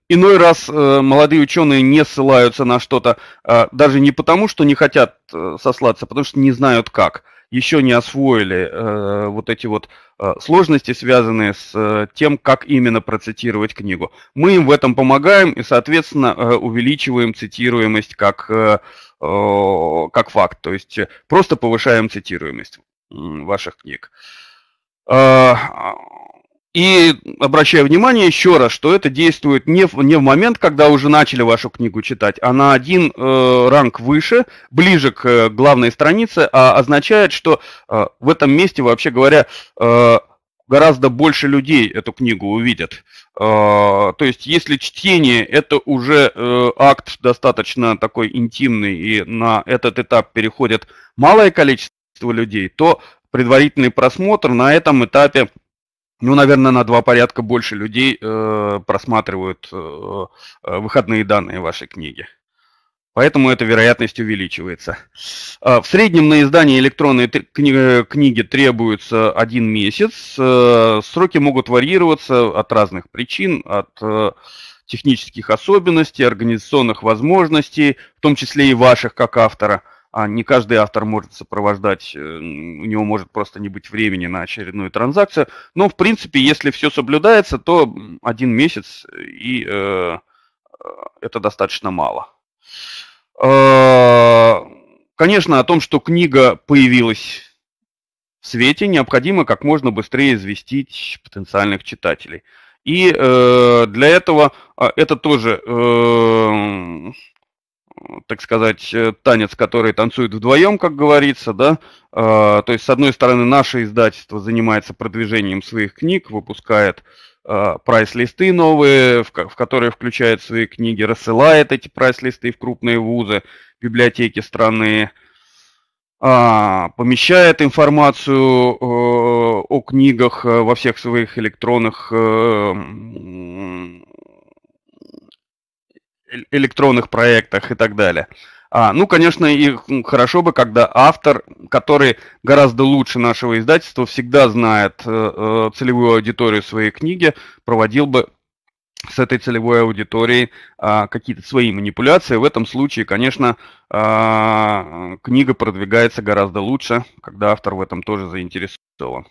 иной раз молодые ученые не ссылаются на что-то а, даже не потому, что не хотят сослаться, потому что не знают как еще не освоили э, вот эти вот э, сложности, связанные с э, тем, как именно процитировать книгу. Мы им в этом помогаем и, соответственно, э, увеличиваем цитируемость как, э, э, как факт, то есть э, просто повышаем цитируемость ваших книг. Э, и обращаю внимание еще раз, что это действует не в, не в момент, когда уже начали вашу книгу читать, а на один э, ранг выше, ближе к э, главной странице, а означает, что э, в этом месте, вообще говоря, э, гораздо больше людей эту книгу увидят. Э, то есть, если чтение это уже э, акт достаточно такой интимный, и на этот этап переходит малое количество людей, то предварительный просмотр на этом этапе ну, наверное, на два порядка больше людей э, просматривают э, э выходные данные вашей книги. Поэтому эта вероятность увеличивается. А, в среднем на издание электронной книги требуется один месяц. Э, сроки могут варьироваться от разных причин, от э, технических особенностей, организационных возможностей, в том числе и ваших как автора – а не каждый автор может сопровождать, э, у него может просто не быть времени на очередную транзакцию. Но, в принципе, если все соблюдается, то один месяц, и э, э это достаточно мало. А, конечно, о том, что книга появилась в свете, необходимо как можно быстрее известить потенциальных читателей. И э, для этого э, это тоже э, так сказать, э, танец, который танцует вдвоем, как говорится, да. А, то есть, с одной стороны, наше издательство занимается продвижением своих книг, выпускает а, прайс-листы новые, в которые включает свои книги, рассылает эти прайс-листы в крупные вузы, библиотеки страны, а, помещает информацию э, о книгах э, во всех своих электронных электронных проектах и так далее. А, ну, конечно, и хорошо бы, когда автор, который гораздо лучше нашего издательства, всегда знает э, э, целевую аудиторию своей книги, проводил бы с этой целевой аудиторией а, какие-то свои манипуляции. В этом случае, конечно, а, книга продвигается гораздо лучше, когда автор в этом тоже заинтересован.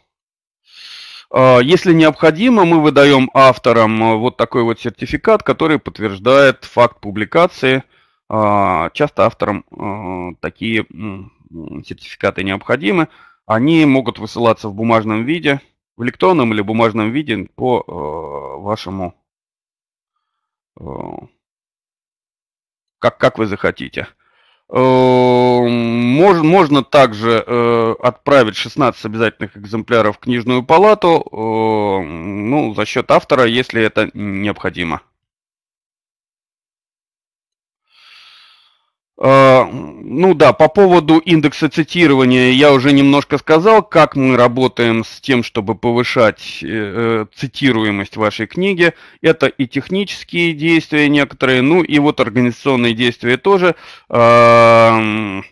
А, если необходимо, мы выдаем авторам э, вот такой вот сертификат, который подтверждает факт публикации. А, часто авторам э, такие сертификаты необходимы. Они могут высылаться в бумажном виде, в электронном или бумажном виде по э, вашему, как, как вы захотите. Эм, можно, можно также э, отправить 16 обязательных экземпляров в книжную палату эм, ну, за счет автора, если это необходимо. Э, ну да, по поводу индекса цитирования я уже немножко сказал, как мы работаем с тем, чтобы повышать э, э, цитируемость вашей книги. Это и технические действия некоторые, ну и вот организационные действия тоже. После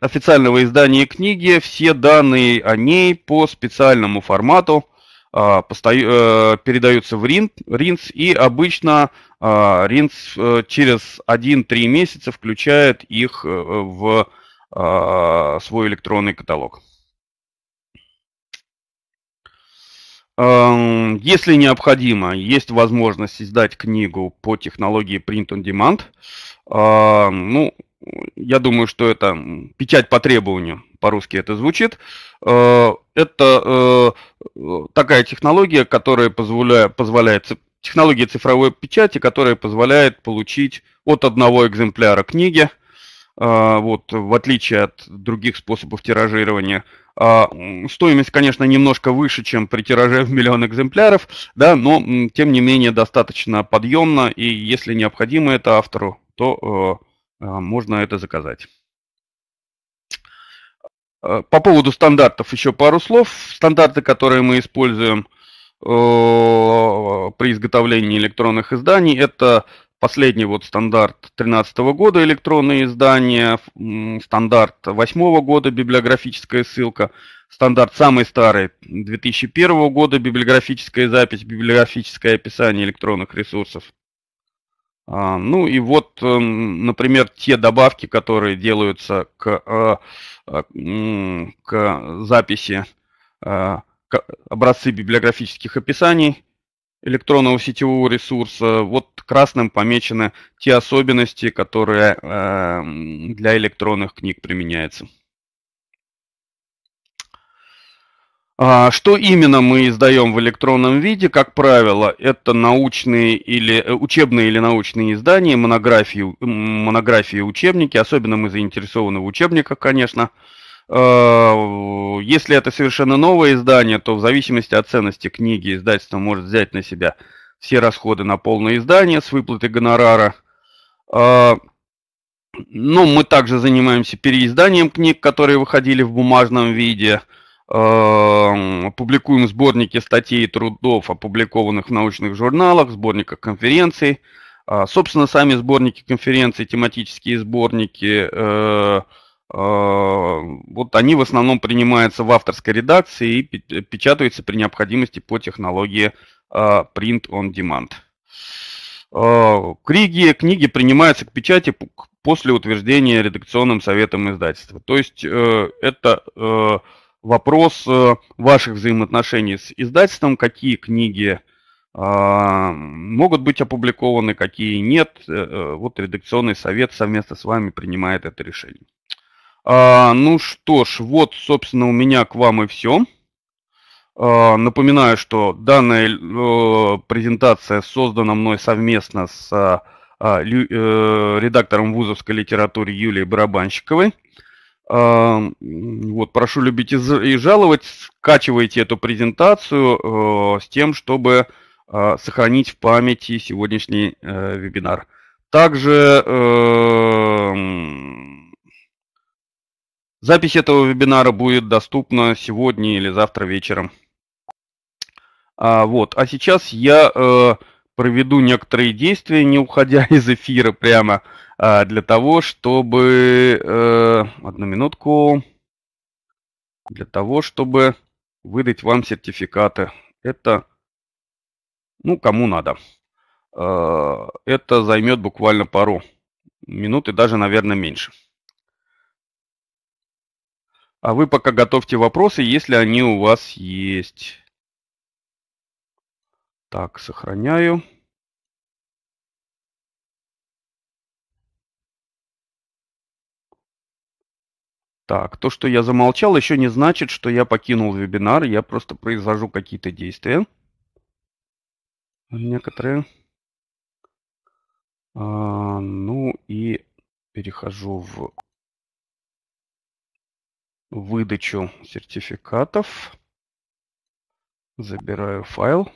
официального издания книги все данные о ней по специальному формату – а, э, передаются в РИНС и обычно а, РИНС э, через 1-3 месяца включает их э, в а, свой электронный каталог. Эм, если необходимо, есть возможность издать книгу по технологии Print on Demand. Эм, ну, я думаю, что это печать по требованию, по-русски это звучит. Э, это э, э, такая технология, которая позволяет, позволяет технология цифровой печати, которая позволяет получить от одного экземпляра книги, вот, в отличие от других способов тиражирования. А, стоимость, конечно, немножко выше, чем при тираже в миллион экземпляров, да, но тем не менее достаточно подъемно, и если необходимо это автору, то а, можно это заказать. А, по поводу стандартов еще пару слов. Стандарты, которые мы используем при изготовлении электронных изданий, это последний вот стандарт 2013 года электронные издания, стандарт 2008 года библиографическая ссылка, стандарт самый старый 2001 года библиографическая запись, библиографическое описание электронных ресурсов. А, ну и вот, эм, например, те добавки, которые делаются к, а, а, к записи образцы библиографических описаний электронного сетевого ресурса, вот красным помечены те особенности, которые эм, для электронных книг применяются. А что именно мы издаем в электронном виде, как правило, это научные или э, учебные или научные издания, монографии, монографии, учебники. Особенно мы заинтересованы в учебниках, конечно. А, если это совершенно новое издание, то в зависимости от ценности книги издательство может взять на себя все расходы на полное издание с выплатой гонорара. А, но мы также занимаемся переизданием книг, которые выходили в бумажном виде – Эм, публикуем сборники статей и трудов, опубликованных в научных журналах, сборниках конференций. А, собственно, сами сборники конференций, тематические сборники, э, э, вот они в основном принимаются в авторской редакции и печатаются при необходимости по технологии э, Print on Demand. Книги, книги принимаются к печати после утверждения редакционным советом издательства. То есть это вопрос э, ваших взаимоотношений с издательством, какие книги а, могут быть опубликованы, какие нет. Э, э, вот редакционный совет совместно с вами принимает это решение. А, ну что ж, вот, собственно, у меня к вам и все. А, напоминаю, что данная презентация создана мной совместно с редактором вузовской литературы Юлией Барабанщиковой. А, вот, прошу любить и жаловать. Скачивайте эту презентацию э, с тем, чтобы а, сохранить в памяти сегодняшний э, вебинар. Также э, запись этого вебинара будет доступна сегодня или завтра вечером. А, вот. а сейчас я проведу некоторые действия, не уходя из эфира прямо. А, для того, чтобы... Э, одну минутку. Для того, чтобы выдать вам сертификаты. Это, ну, кому надо. А, это займет буквально пару минут и даже, наверное, меньше. А вы пока готовьте вопросы, если они у вас есть. Так, сохраняю. Так, то, что я замолчал, еще не значит, что я покинул вебинар, я просто произвожу какие-то действия. Некоторые. А, ну и перехожу в выдачу сертификатов. Забираю файл.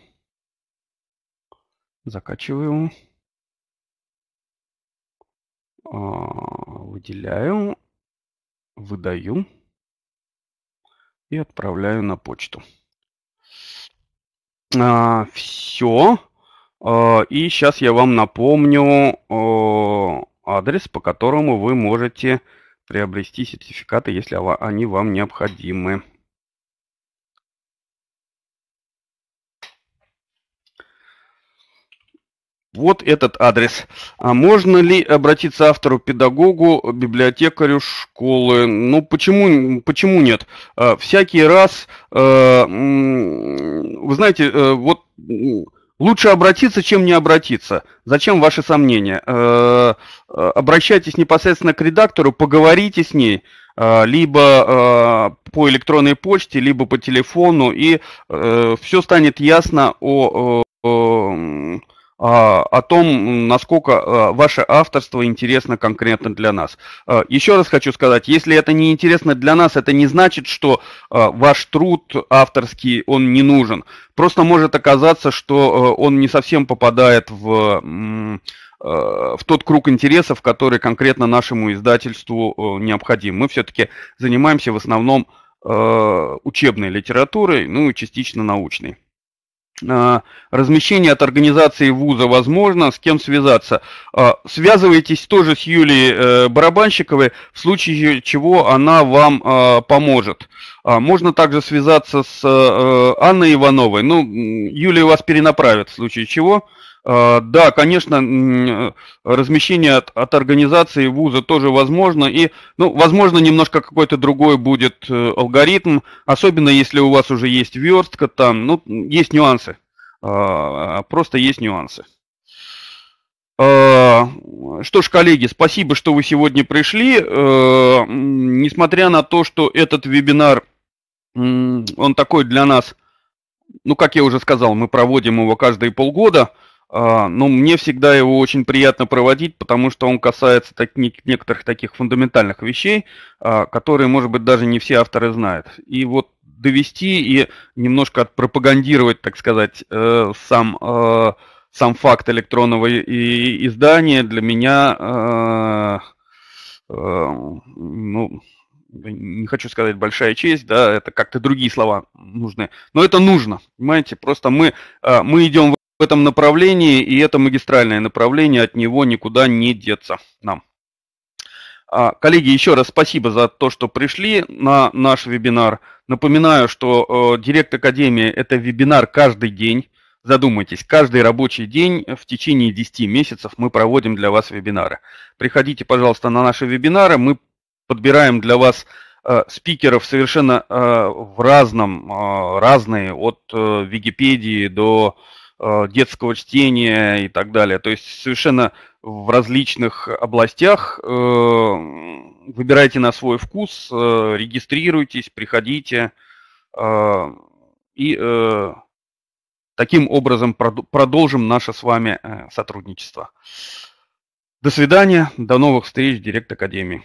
Закачиваю А, выделяю выдаю и отправляю на почту. А, все. А, и сейчас я вам напомню а, адрес, по которому вы можете приобрести сертификаты, если они вам необходимы. Вот этот адрес. А можно ли обратиться автору, педагогу, библиотекарю школы? Ну, почему, почему нет? А, всякий раз, а, вы знаете, а, вот лучше обратиться, чем не обратиться. Зачем ваши сомнения? А, обращайтесь непосредственно к редактору, поговорите с ней а, либо э, по электронной почте, либо по телефону, и э, все станет ясно о, о, о а, о том, насколько а, ваше авторство интересно конкретно для нас. А, еще раз хочу сказать, если это не интересно для нас, это не значит, что ваш труд авторский, он не нужен. Просто может оказаться, что он не совсем попадает в в тот круг интересов, который конкретно нашему издательству необходим. Мы все-таки занимаемся в основном учебной литературой, ну и частично научной. А, размещение от организации вуза возможно, с кем связаться. А, связывайтесь тоже с Юлией э, Барабанщиковой, в случае чего она вам а, поможет. Можно также связаться с э, Анной Ивановой, ну, Юлия вас перенаправит, в случае чего. А, да, конечно, размещение от, от организации вуза тоже возможно. И, ну, возможно, немножко какой-то другой будет э, алгоритм, особенно если у вас уже есть верстка там. Ну, есть нюансы. А, просто есть нюансы. А, что ж, коллеги, спасибо, что вы сегодня пришли. Э, несмотря на то, что этот вебинар, он такой для нас, ну, как я уже сказал, мы проводим его каждые полгода – а, но ну, мне всегда его очень приятно проводить, потому что он касается так, некоторых таких фундаментальных вещей, а, которые, может быть, даже не все авторы знают. И вот довести и немножко отпропагандировать, так сказать, э, сам, э, сам факт электронного издания для меня, э, ну, не хочу сказать большая честь, да, это как-то другие слова нужны, но это нужно, понимаете, просто мы, мы идем в этом направлении, и это магистральное направление, от него никуда не деться нам. А, коллеги, еще раз спасибо за то, что пришли на наш вебинар. Напоминаю, что э, Директ академии это вебинар каждый день. Задумайтесь, каждый рабочий день в течение 10 месяцев мы проводим для вас вебинары. Приходите, пожалуйста, на наши вебинары. Мы подбираем для вас э, спикеров совершенно э, в разном, разные, от Википедии до Э, детского чтения и так далее. То есть совершенно в различных областях э, выбирайте на свой вкус, э, регистрируйтесь, приходите и таким образом продолжим наше с вами сотрудничество. До свидания, до новых встреч в Директ Академии.